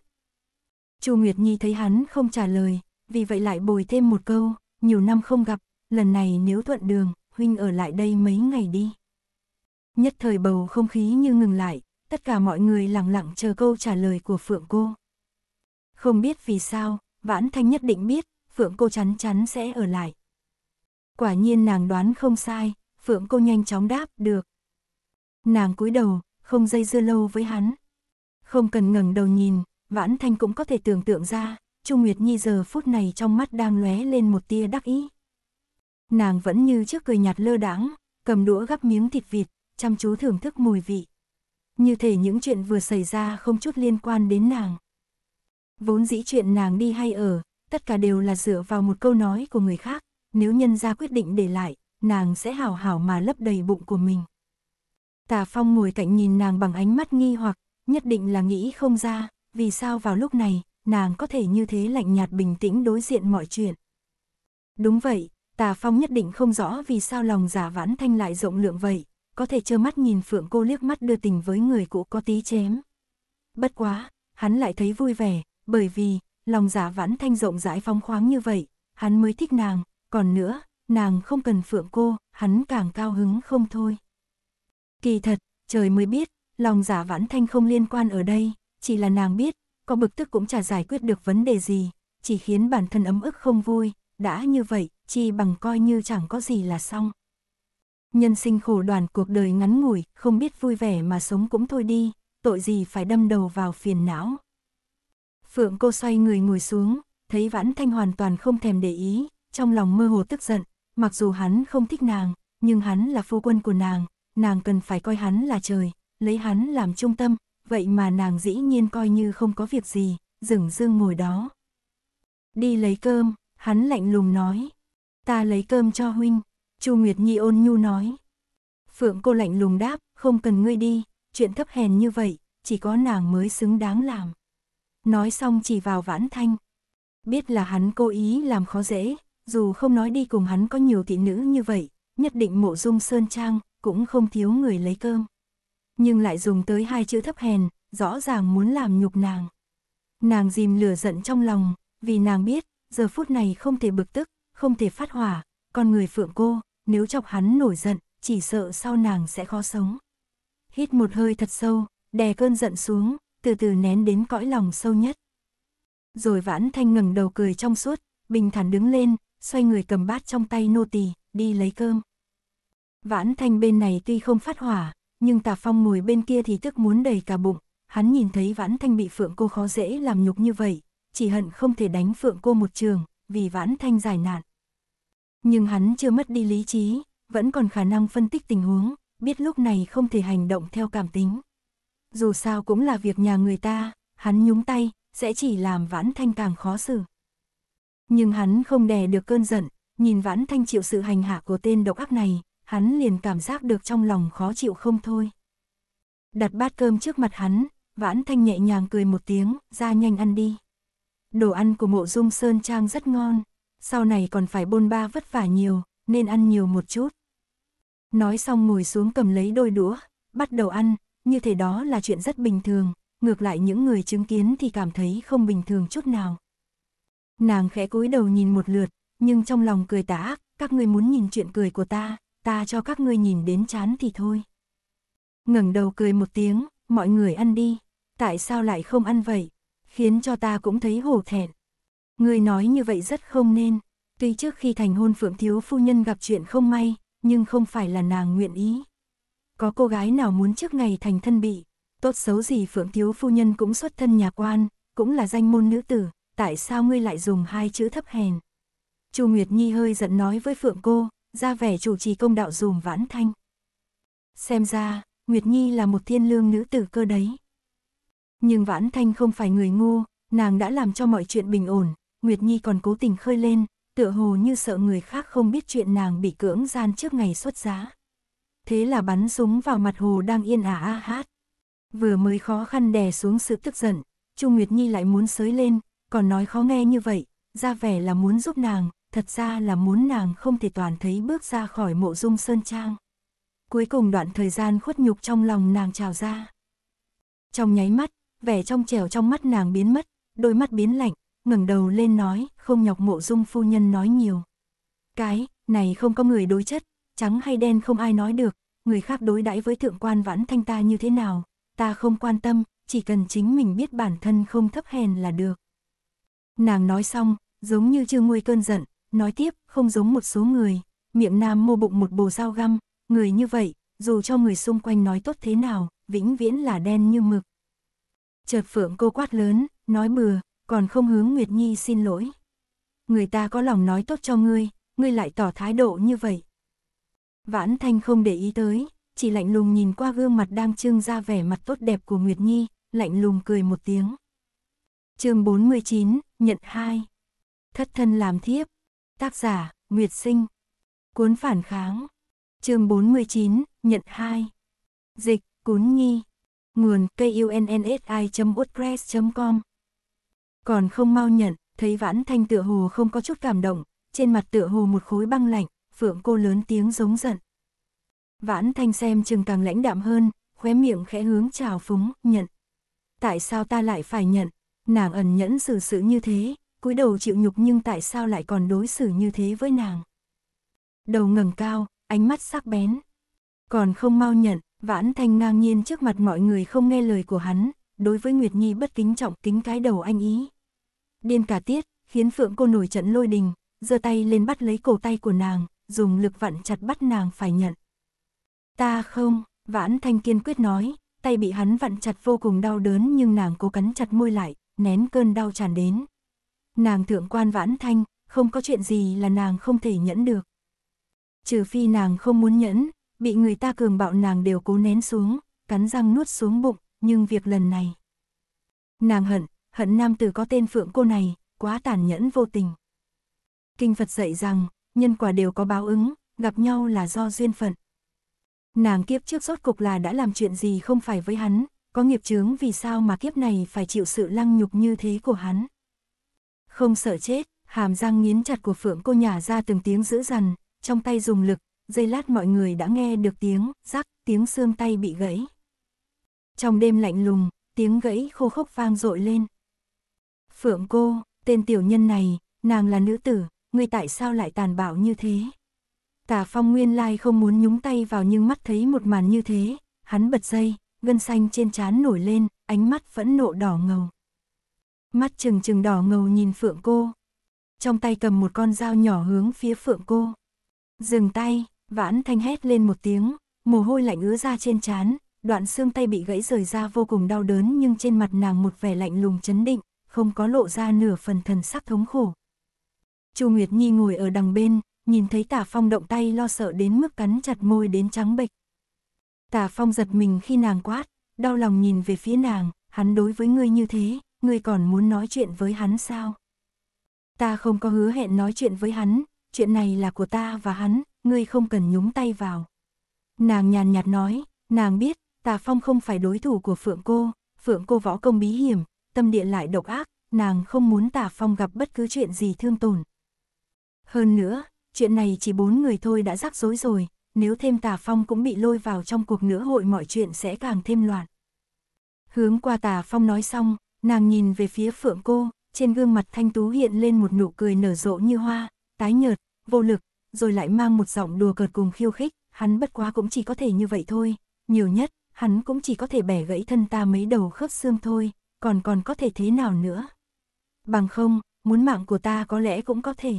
Chu Nguyệt Nhi thấy hắn không trả lời, vì vậy lại bồi thêm một câu, nhiều năm không gặp, lần này nếu thuận đường, huynh ở lại đây mấy ngày đi. Nhất thời bầu không khí như ngừng lại, tất cả mọi người lặng lặng chờ câu trả lời của Phượng cô. Không biết vì sao, Vãn Thanh nhất định biết, Phượng cô chắn chắn sẽ ở lại. Quả nhiên nàng đoán không sai, Phượng cô nhanh chóng đáp, được. Nàng cúi đầu, không dây dưa lâu với hắn. Không cần ngẩng đầu nhìn, Vãn Thanh cũng có thể tưởng tượng ra, Chu Nguyệt Nhi giờ phút này trong mắt đang lóe lên một tia đắc ý. Nàng vẫn như trước cười nhạt lơ đãng, cầm đũa gắp miếng thịt vịt, chăm chú thưởng thức mùi vị. Như thể những chuyện vừa xảy ra không chút liên quan đến nàng. Vốn dĩ chuyện nàng đi hay ở, tất cả đều là dựa vào một câu nói của người khác, nếu nhân gia quyết định để lại, nàng sẽ hào hảo mà lấp đầy bụng của mình. Tà Phong ngồi cạnh nhìn nàng bằng ánh mắt nghi hoặc, nhất định là nghĩ không ra, vì sao vào lúc này, nàng có thể như thế lạnh nhạt bình tĩnh đối diện mọi chuyện. Đúng vậy, Tà Phong nhất định không rõ vì sao lòng giả vãn thanh lại rộng lượng vậy, có thể trơ mắt nhìn Phượng cô liếc mắt đưa tình với người cũ có tí chém. Bất quá, hắn lại thấy vui vẻ, bởi vì, lòng giả vãn thanh rộng rãi phong khoáng như vậy, hắn mới thích nàng, còn nữa, nàng không cần phượng cô, hắn càng cao hứng không thôi. Kỳ thật, trời mới biết, lòng giả vãn thanh không liên quan ở đây, chỉ là nàng biết, có bực tức cũng chả giải quyết được vấn đề gì, chỉ khiến bản thân ấm ức không vui, đã như vậy, chi bằng coi như chẳng có gì là xong. Nhân sinh khổ đoàn cuộc đời ngắn ngủi, không biết vui vẻ mà sống cũng thôi đi, tội gì phải đâm đầu vào phiền não. Phượng cô xoay người ngồi xuống, thấy Vãn Thanh hoàn toàn không thèm để ý, trong lòng mơ hồ tức giận, mặc dù hắn không thích nàng, nhưng hắn là phu quân của nàng, nàng cần phải coi hắn là trời, lấy hắn làm trung tâm, vậy mà nàng dĩ nhiên coi như không có việc gì, dừng dương ngồi đó. Đi lấy cơm, hắn lạnh lùng nói. Ta lấy cơm cho huynh, Chu Nguyệt Nhi ôn nhu nói. Phượng cô lạnh lùng đáp, không cần ngươi đi, chuyện thấp hèn như vậy, chỉ có nàng mới xứng đáng làm. Nói xong chỉ vào vãn thanh. Biết là hắn cố ý làm khó dễ, dù không nói đi cùng hắn có nhiều thị nữ như vậy, nhất định mộ dung sơn trang, cũng không thiếu người lấy cơm. Nhưng lại dùng tới hai chữ thấp hèn, rõ ràng muốn làm nhục nàng. Nàng dìm lửa giận trong lòng, vì nàng biết, giờ phút này không thể bực tức, không thể phát hỏa, con người phượng cô, nếu chọc hắn nổi giận, chỉ sợ sau nàng sẽ khó sống. Hít một hơi thật sâu, đè cơn giận xuống, từ từ nén đến cõi lòng sâu nhất. Rồi vãn thanh ngẩng đầu cười trong suốt, bình thản đứng lên, xoay người cầm bát trong tay nô tỳ, đi lấy cơm. Vãn thanh bên này tuy không phát hỏa, nhưng tà phong ngồi bên kia thì tức muốn đầy cả bụng, hắn nhìn thấy vãn thanh bị phượng cô khó dễ làm nhục như vậy, chỉ hận không thể đánh phượng cô một trường, vì vãn thanh giải nạn. Nhưng hắn chưa mất đi lý trí, vẫn còn khả năng phân tích tình huống, biết lúc này không thể hành động theo cảm tính. Dù sao cũng là việc nhà người ta, hắn nhúng tay, sẽ chỉ làm vãn thanh càng khó xử. Nhưng hắn không đè được cơn giận, nhìn Vãn Thanh chịu sự hành hạ của tên độc ác này, hắn liền cảm giác được trong lòng khó chịu không thôi. Đặt bát cơm trước mặt hắn, Vãn Thanh nhẹ nhàng cười một tiếng, ra nhanh ăn đi. Đồ ăn của mộ dung Sơn Trang rất ngon, sau này còn phải bôn ba vất vả nhiều, nên ăn nhiều một chút. Nói xong ngồi xuống cầm lấy đôi đũa, bắt đầu ăn, như thế đó là chuyện rất bình thường, ngược lại những người chứng kiến thì cảm thấy không bình thường chút nào. Nàng khẽ cúi đầu nhìn một lượt, nhưng trong lòng cười tà ác, các ngươi muốn nhìn chuyện cười của ta, ta cho các ngươi nhìn đến chán thì thôi. Ngẩng đầu cười một tiếng, mọi người ăn đi, tại sao lại không ăn vậy, khiến cho ta cũng thấy hổ thẹn. Ngươi nói như vậy rất không nên, tuy trước khi thành hôn Phượng Thiếu Phu Nhân gặp chuyện không may, nhưng không phải là nàng nguyện ý. Có cô gái nào muốn trước ngày thành thân bị, tốt xấu gì Phượng Thiếu Phu Nhân cũng xuất thân nhà quan, cũng là danh môn nữ tử, tại sao ngươi lại dùng hai chữ thấp hèn? Chu Nguyệt Nhi hơi giận nói với Phượng cô, ra vẻ chủ trì công đạo dùm vãn thanh. Xem ra, Nguyệt Nhi là một thiên lương nữ tử cơ đấy. Nhưng vãn thanh không phải người ngu, nàng đã làm cho mọi chuyện bình ổn, Nguyệt Nhi còn cố tình khơi lên, tựa hồ như sợ người khác không biết chuyện nàng bị cưỡng gian trước ngày xuất giá. Thế là bắn súng vào mặt hồ đang yên ả à a hát. Vừa mới khó khăn đè xuống sự tức giận, Chu Nguyệt Nhi lại muốn sới lên, còn nói khó nghe như vậy, ra vẻ là muốn giúp nàng, thật ra là muốn nàng không thể toàn thấy bước ra khỏi mộ dung sơn trang. Cuối cùng đoạn thời gian khuất nhục trong lòng nàng trào ra. Trong nháy mắt, vẻ trong trẻo trong mắt nàng biến mất, đôi mắt biến lạnh, ngẩng đầu lên nói, không nhọc mộ dung phu nhân nói nhiều. Cái, này không có người đối chất, trắng hay đen không ai nói được, người khác đối đãi với thượng quan vãn thanh ta như thế nào, ta không quan tâm, chỉ cần chính mình biết bản thân không thấp hèn là được. Nàng nói xong, giống như chưa nguôi cơn giận, nói tiếp, không giống một số người, miệng nam mô bụng một bồ dao găm, người như vậy, dù cho người xung quanh nói tốt thế nào, vĩnh viễn là đen như mực. Chợt phượng cô quát lớn, nói bừa, còn không hướng Nguyệt Nhi xin lỗi. Người ta có lòng nói tốt cho ngươi, ngươi lại tỏ thái độ như vậy. Vãn Thanh không để ý tới, chỉ lạnh lùng nhìn qua gương mặt đang trưng ra vẻ mặt tốt đẹp của Nguyệt Nhi, lạnh lùng cười một tiếng. chương 49, Nhận hai Thất thân làm thiếp. Tác giả, Nguyệt Sinh. Cuốn phản kháng. chương 49, nhận hai Dịch, Cún nghi Nguồn, kunsi.wordpress.com. Còn không mau nhận, thấy vãn thanh tựa hồ không có chút cảm động, trên mặt tựa hồ một khối băng lạnh, phượng cô lớn tiếng giống giận. Vãn thanh xem chừng càng lãnh đạm hơn, khóe miệng khẽ hướng chào phúng, nhận. Tại sao ta lại phải nhận? Nàng ẩn nhẫn xử sự như thế, cúi đầu chịu nhục nhưng tại sao lại còn đối xử như thế với nàng? Đầu ngẩng cao, ánh mắt sắc bén. Còn không mau nhận, Vãn Thanh ngang nhiên trước mặt mọi người không nghe lời của hắn, đối với Nguyệt Nhi bất kính trọng kính cái đầu anh ý. Điên cả tiết, khiến Phượng cô nổi trận lôi đình, giơ tay lên bắt lấy cổ tay của nàng, dùng lực vặn chặt bắt nàng phải nhận. Ta không, Vãn Thanh kiên quyết nói, tay bị hắn vặn chặt vô cùng đau đớn nhưng nàng cố cắn chặt môi lại, nén cơn đau tràn đến. Nàng thượng quan vãn thanh, không có chuyện gì là nàng không thể nhẫn được. Trừ phi nàng không muốn nhẫn, bị người ta cường bạo nàng đều cố nén xuống, cắn răng nuốt xuống bụng, nhưng việc lần này. Nàng hận, hận nam tử có tên phượng cô này, quá tàn nhẫn vô tình. Kinh Phật dạy rằng, nhân quả đều có báo ứng, gặp nhau là do duyên phận. Nàng kiếp trước rốt cục là đã làm chuyện gì không phải với hắn, có nghiệp chướng vì sao mà kiếp này phải chịu sự lăng nhục như thế của hắn. Không sợ chết, hàm răng nghiến chặt của phượng cô nhả ra từng tiếng dữ dằn, trong tay dùng lực, dây lát mọi người đã nghe được tiếng rắc, tiếng xương tay bị gãy. Trong đêm lạnh lùng, tiếng gãy khô khốc vang dội lên. Phượng cô, tên tiểu nhân này, nàng là nữ tử, ngươi tại sao lại tàn bạo như thế? Tà Phong nguyên lai không muốn nhúng tay vào nhưng mắt thấy một màn như thế, hắn bật dây, gân xanh trên trán nổi lên, ánh mắt phẫn nộ đỏ ngầu. Mắt trừng trừng đỏ ngầu nhìn phượng cô. Trong tay cầm một con dao nhỏ hướng phía phượng cô. Dừng tay, vãn thanh hét lên một tiếng, mồ hôi lạnh ứa ra trên trán, đoạn xương tay bị gãy rời ra vô cùng đau đớn nhưng trên mặt nàng một vẻ lạnh lùng chấn định, không có lộ ra nửa phần thần sắc thống khổ. Chu Nguyệt Nhi ngồi ở đằng bên, nhìn thấy Tả Phong động tay lo sợ đến mức cắn chặt môi đến trắng bệch. Tà Phong giật mình khi nàng quát, đau lòng nhìn về phía nàng, hắn đối với ngươi như thế, ngươi còn muốn nói chuyện với hắn sao? Ta không có hứa hẹn nói chuyện với hắn, chuyện này là của ta và hắn, ngươi không cần nhúng tay vào. Nàng nhàn nhạt nói, nàng biết, Tà Phong không phải đối thủ của Phượng Cô, Phượng Cô võ công bí hiểm, tâm địa lại độc ác, nàng không muốn Tà Phong gặp bất cứ chuyện gì thương tổn. Hơn nữa, chuyện này chỉ bốn người thôi đã rắc rối rồi, nếu thêm tà phong cũng bị lôi vào trong cuộc nữa hội mọi chuyện sẽ càng thêm loạn. Hướng qua tà phong nói xong, nàng nhìn về phía phượng cô, trên gương mặt thanh tú hiện lên một nụ cười nở rộ như hoa, tái nhợt, vô lực, rồi lại mang một giọng đùa cợt cùng khiêu khích, hắn bất quá cũng chỉ có thể như vậy thôi, nhiều nhất, hắn cũng chỉ có thể bẻ gãy thân ta mấy đầu khớp xương thôi, còn còn có thể thế nào nữa. Bằng không, muốn mạng của ta có lẽ cũng có thể.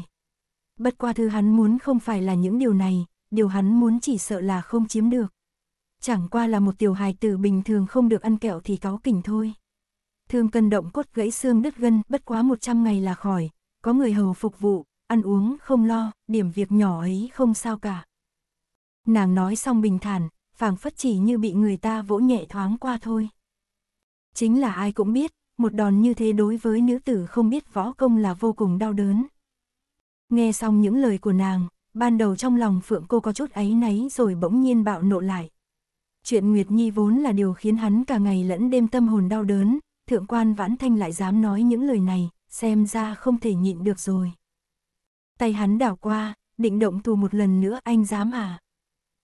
Bất qua thứ hắn muốn không phải là những điều này, điều hắn muốn chỉ sợ là không chiếm được. Chẳng qua là một tiểu hài tử bình thường không được ăn kẹo thì cáu kỉnh thôi. Thương cân động cốt gãy xương đứt gân bất quá 100 ngày là khỏi, có người hầu phục vụ, ăn uống không lo, điểm việc nhỏ ấy không sao cả. Nàng nói xong bình thản, phảng phất chỉ như bị người ta vỗ nhẹ thoáng qua thôi. Chính là ai cũng biết, một đòn như thế đối với nữ tử không biết võ công là vô cùng đau đớn. Nghe xong những lời của nàng, ban đầu trong lòng Phượng cô có chút ấy náy rồi bỗng nhiên bạo nộ lại. Chuyện Nguyệt Nhi vốn là điều khiến hắn cả ngày lẫn đêm tâm hồn đau đớn, thượng quan vãn thanh lại dám nói những lời này, xem ra không thể nhịn được rồi. Tay hắn đảo qua, định động tù một lần nữa anh dám à.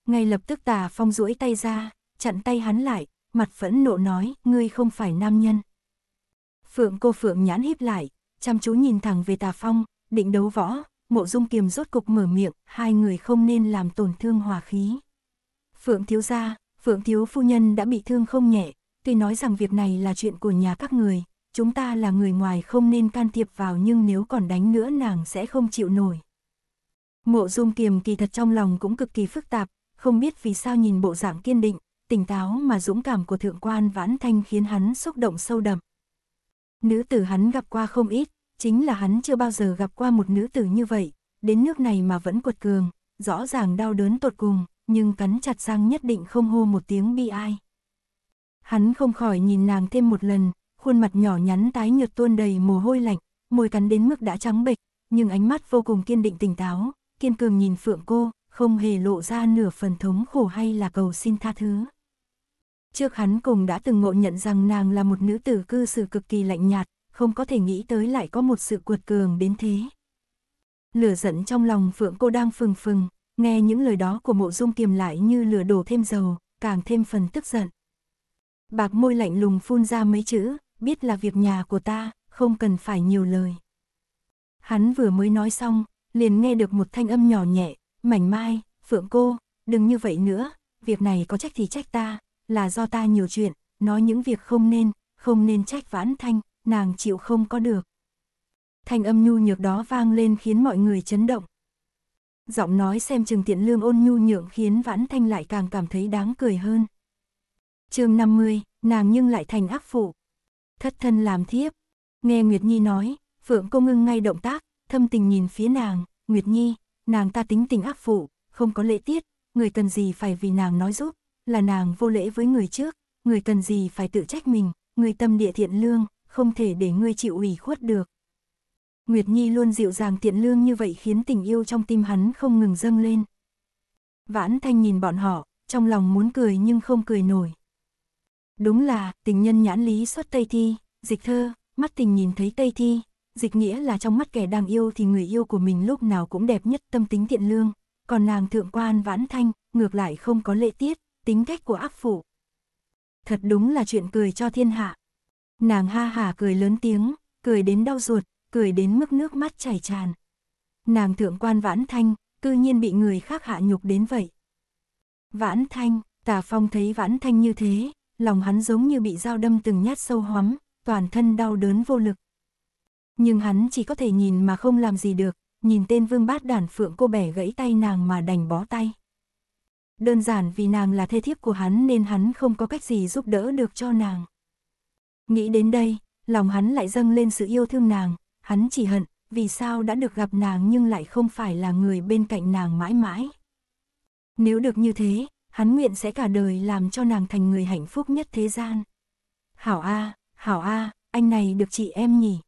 Ngay lập tức tà phong duỗi tay ra, chặn tay hắn lại, mặt phẫn nộ nói, ngươi không phải nam nhân. Phượng cô Phượng nhãn híp lại, chăm chú nhìn thẳng về tà phong, định đấu võ, mộ dung kiềm rốt cục mở miệng, hai người không nên làm tổn thương hòa khí. Phượng thiếu gia, Phượng thiếu phu nhân đã bị thương không nhẹ, tuy nói rằng việc này là chuyện của nhà các người, chúng ta là người ngoài không nên can thiệp vào nhưng nếu còn đánh nữa nàng sẽ không chịu nổi. Mộ dung kiềm kỳ thật trong lòng cũng cực kỳ phức tạp, không biết vì sao nhìn bộ dạng kiên định, tỉnh táo mà dũng cảm của thượng quan vãn thanh khiến hắn xúc động sâu đậm. Nữ tử hắn gặp qua không ít, Chính là hắn chưa bao giờ gặp qua một nữ tử như vậy, đến nước này mà vẫn quật cường, rõ ràng đau đớn tột cùng, nhưng cắn chặt răng nhất định không hô một tiếng bi ai. Hắn không khỏi nhìn nàng thêm một lần, khuôn mặt nhỏ nhắn tái nhợt tuôn đầy mồ hôi lạnh, môi cắn đến mức đã trắng bệch, nhưng ánh mắt vô cùng kiên định tỉnh táo, kiên cường nhìn phượng cô, không hề lộ ra nửa phần thống khổ hay là cầu xin tha thứ. Trước hắn cùng đã từng ngộ nhận rằng nàng là một nữ tử cư xử cực kỳ lạnh nhạt, không có thể nghĩ tới lại có một sự cuột cường đến thế. Lửa giận trong lòng Phượng cô đang phừng phừng, nghe những lời đó của mộ dung kiềm lại như lửa đổ thêm dầu, càng thêm phần tức giận. Bạc môi lạnh lùng phun ra mấy chữ, biết là việc nhà của ta, không cần phải nhiều lời. Hắn vừa mới nói xong, liền nghe được một thanh âm nhỏ nhẹ, mảnh mai, Phượng cô, đừng như vậy nữa, việc này có trách thì trách ta, là do ta nhiều chuyện, nói những việc không nên, không nên trách vãn thanh nàng chịu không có được. Thanh âm nhu nhược đó vang lên khiến mọi người chấn động. Giọng nói xem chừng tiện lương ôn nhu nhượng khiến vãn thanh lại càng cảm thấy đáng cười hơn. chương 50, nàng nhưng lại thành ác phụ. Thất thân làm thiếp. Nghe Nguyệt Nhi nói, Phượng cô ngưng ngay động tác, thâm tình nhìn phía nàng, Nguyệt Nhi, nàng ta tính tình ác phụ, không có lễ tiết, người cần gì phải vì nàng nói giúp, là nàng vô lễ với người trước, người cần gì phải tự trách mình, người tâm địa thiện lương, không thể để ngươi chịu ủy khuất được. Nguyệt Nhi luôn dịu dàng tiện lương như vậy khiến tình yêu trong tim hắn không ngừng dâng lên. Vãn Thanh nhìn bọn họ, trong lòng muốn cười nhưng không cười nổi. Đúng là, tình nhân nhãn lý xuất Tây Thi, dịch thơ, mắt tình nhìn thấy Tây Thi, dịch nghĩa là trong mắt kẻ đang yêu thì người yêu của mình lúc nào cũng đẹp nhất tâm tính thiện lương, còn nàng thượng quan Vãn Thanh, ngược lại không có lệ tiết, tính cách của ác phụ. Thật đúng là chuyện cười cho thiên hạ. Nàng ha hà cười lớn tiếng, cười đến đau ruột, cười đến mức nước mắt chảy tràn. Nàng thượng quan vãn thanh, cư nhiên bị người khác hạ nhục đến vậy. Vãn thanh, tà phong thấy vãn thanh như thế, lòng hắn giống như bị dao đâm từng nhát sâu hoắm, toàn thân đau đớn vô lực. Nhưng hắn chỉ có thể nhìn mà không làm gì được, nhìn tên vương bát đản phượng cô bẻ gãy tay nàng mà đành bó tay. Đơn giản vì nàng là thê thiếp của hắn nên hắn không có cách gì giúp đỡ được cho nàng. Nghĩ đến đây, lòng hắn lại dâng lên sự yêu thương nàng, hắn chỉ hận, vì sao đã được gặp nàng nhưng lại không phải là người bên cạnh nàng mãi mãi. Nếu được như thế, hắn nguyện sẽ cả đời làm cho nàng thành người hạnh phúc nhất thế gian. Hảo A, Hảo A, anh này được chị em nhỉ.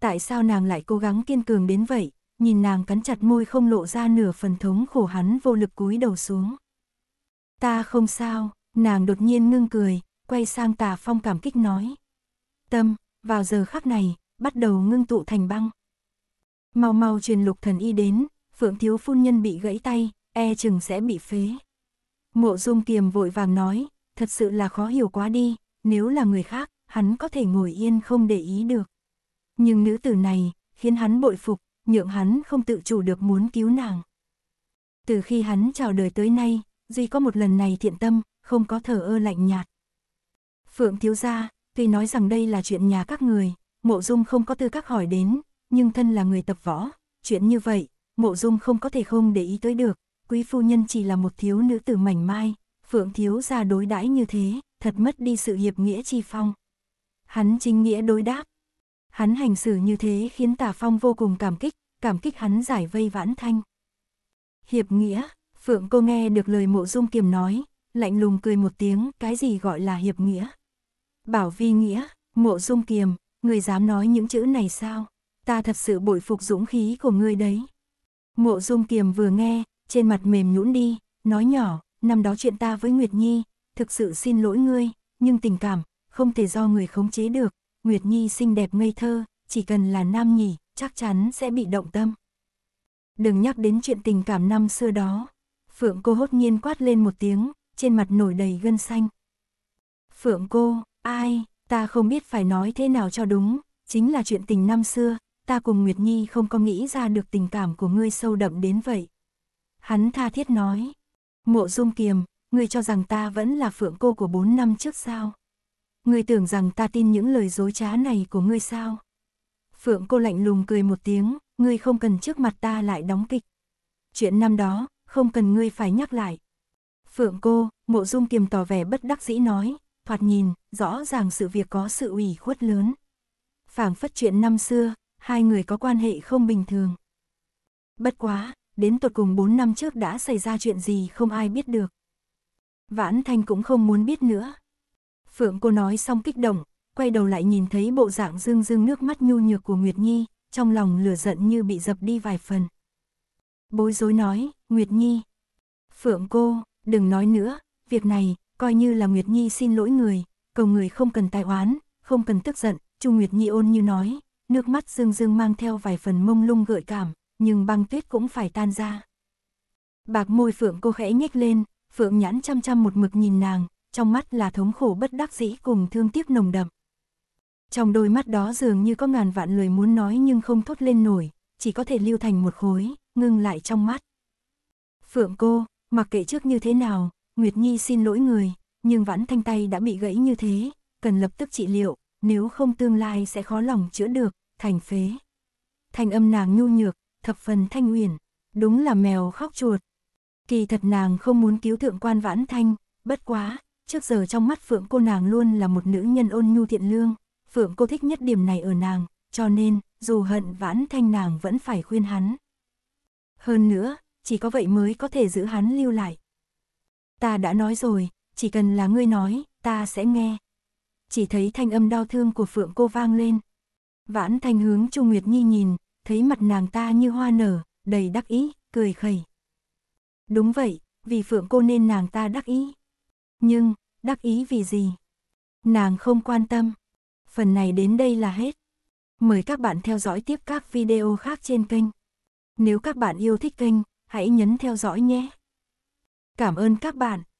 Tại sao nàng lại cố gắng kiên cường đến vậy, nhìn nàng cắn chặt môi không lộ ra nửa phần thống khổ hắn vô lực cúi đầu xuống. Ta không sao, nàng đột nhiên ngưng cười, quay sang tà phong cảm kích nói. Tâm, vào giờ khắc này, bắt đầu ngưng tụ thành băng. Mau mau truyền lục thần y đến, phượng thiếu phu nhân bị gãy tay, e chừng sẽ bị phế. Mộ dung kiềm vội vàng nói, thật sự là khó hiểu quá đi, nếu là người khác, hắn có thể ngồi yên không để ý được. Nhưng nữ tử này, khiến hắn bội phục, nhượng hắn không tự chủ được muốn cứu nàng. Từ khi hắn chào đời tới nay, duy có một lần này thiện tâm, không có thờ ơ lạnh nhạt. Phượng thiếu gia, tuy nói rằng đây là chuyện nhà các người, mộ dung không có tư cách hỏi đến, nhưng thân là người tập võ, chuyện như vậy, mộ dung không có thể không để ý tới được, quý phu nhân chỉ là một thiếu nữ tử mảnh mai, phượng thiếu gia đối đãi như thế, thật mất đi sự hiệp nghĩa chi phong. Hắn chính nghĩa đối đáp. Hắn hành xử như thế khiến tả phong vô cùng cảm kích, cảm kích hắn giải vây vãn thanh. Hiệp nghĩa, phượng cô nghe được lời mộ dung kiềm nói, lạnh lùng cười một tiếng, cái gì gọi là hiệp nghĩa. Bảo vi nghĩa, mộ dung kiềm, người dám nói những chữ này sao? Ta thật sự bội phục dũng khí của ngươi đấy. Mộ dung kiềm vừa nghe, trên mặt mềm nhũn đi, nói nhỏ, năm đó chuyện ta với Nguyệt Nhi, thực sự xin lỗi ngươi, nhưng tình cảm, không thể do người khống chế được. Nguyệt Nhi xinh đẹp ngây thơ, chỉ cần là nam nhỉ, chắc chắn sẽ bị động tâm. Đừng nhắc đến chuyện tình cảm năm xưa đó. Phượng cô hốt nhiên quát lên một tiếng, trên mặt nổi đầy gân xanh. Phượng cô, Ai, ta không biết phải nói thế nào cho đúng, chính là chuyện tình năm xưa, ta cùng Nguyệt Nhi không có nghĩ ra được tình cảm của ngươi sâu đậm đến vậy. Hắn tha thiết nói, mộ dung kiềm, ngươi cho rằng ta vẫn là phượng cô của bốn năm trước sao? Ngươi tưởng rằng ta tin những lời dối trá này của ngươi sao? Phượng cô lạnh lùng cười một tiếng, ngươi không cần trước mặt ta lại đóng kịch. Chuyện năm đó, không cần ngươi phải nhắc lại. Phượng cô, mộ dung kiềm tỏ vẻ bất đắc dĩ nói, thoạt nhìn, rõ ràng sự việc có sự ủy khuất lớn. phảng phất chuyện năm xưa, hai người có quan hệ không bình thường. Bất quá, đến tột cùng 4 năm trước đã xảy ra chuyện gì không ai biết được. Vãn Thanh cũng không muốn biết nữa. Phượng cô nói xong kích động, quay đầu lại nhìn thấy bộ dạng dương dương nước mắt nhu nhược của Nguyệt Nhi, trong lòng lửa giận như bị dập đi vài phần. Bối rối nói, Nguyệt Nhi, Phượng cô, đừng nói nữa, việc này, coi như là Nguyệt Nhi xin lỗi người, cầu người không cần tai oán, không cần tức giận, Chu Nguyệt Nhi ôn như nói, nước mắt dương dương mang theo vài phần mông lung gợi cảm, nhưng băng tuyết cũng phải tan ra. Bạc môi phượng cô khẽ nhếch lên, phượng nhãn chăm chăm một mực nhìn nàng, trong mắt là thống khổ bất đắc dĩ cùng thương tiếc nồng đậm. Trong đôi mắt đó dường như có ngàn vạn lời muốn nói nhưng không thốt lên nổi, chỉ có thể lưu thành một khối, ngưng lại trong mắt. Phượng cô, mặc kệ trước như thế nào, Nguyệt Nhi xin lỗi người, nhưng vãn thanh tay đã bị gãy như thế, cần lập tức trị liệu, nếu không tương lai sẽ khó lòng chữa được, thành phế. Thanh âm nàng nhu nhược, thập phần thanh uyển, đúng là mèo khóc chuột. Kỳ thật nàng không muốn cứu thượng quan vãn thanh, bất quá, trước giờ trong mắt phượng cô nàng luôn là một nữ nhân ôn nhu thiện lương, phượng cô thích nhất điểm này ở nàng, cho nên, dù hận vãn thanh nàng vẫn phải khuyên hắn. Hơn nữa, chỉ có vậy mới có thể giữ hắn lưu lại, Ta đã nói rồi, chỉ cần là ngươi nói, ta sẽ nghe. Chỉ thấy thanh âm đau thương của Phượng cô vang lên. Vãn thanh hướng Chu Nguyệt Nhi nhìn, thấy mặt nàng ta như hoa nở, đầy đắc ý, cười khẩy. Đúng vậy, vì Phượng cô nên nàng ta đắc ý. Nhưng, đắc ý vì gì? Nàng không quan tâm. Phần này đến đây là hết. Mời các bạn theo dõi tiếp các video khác trên kênh. Nếu các bạn yêu thích kênh, hãy nhấn theo dõi nhé. Cảm ơn các bạn.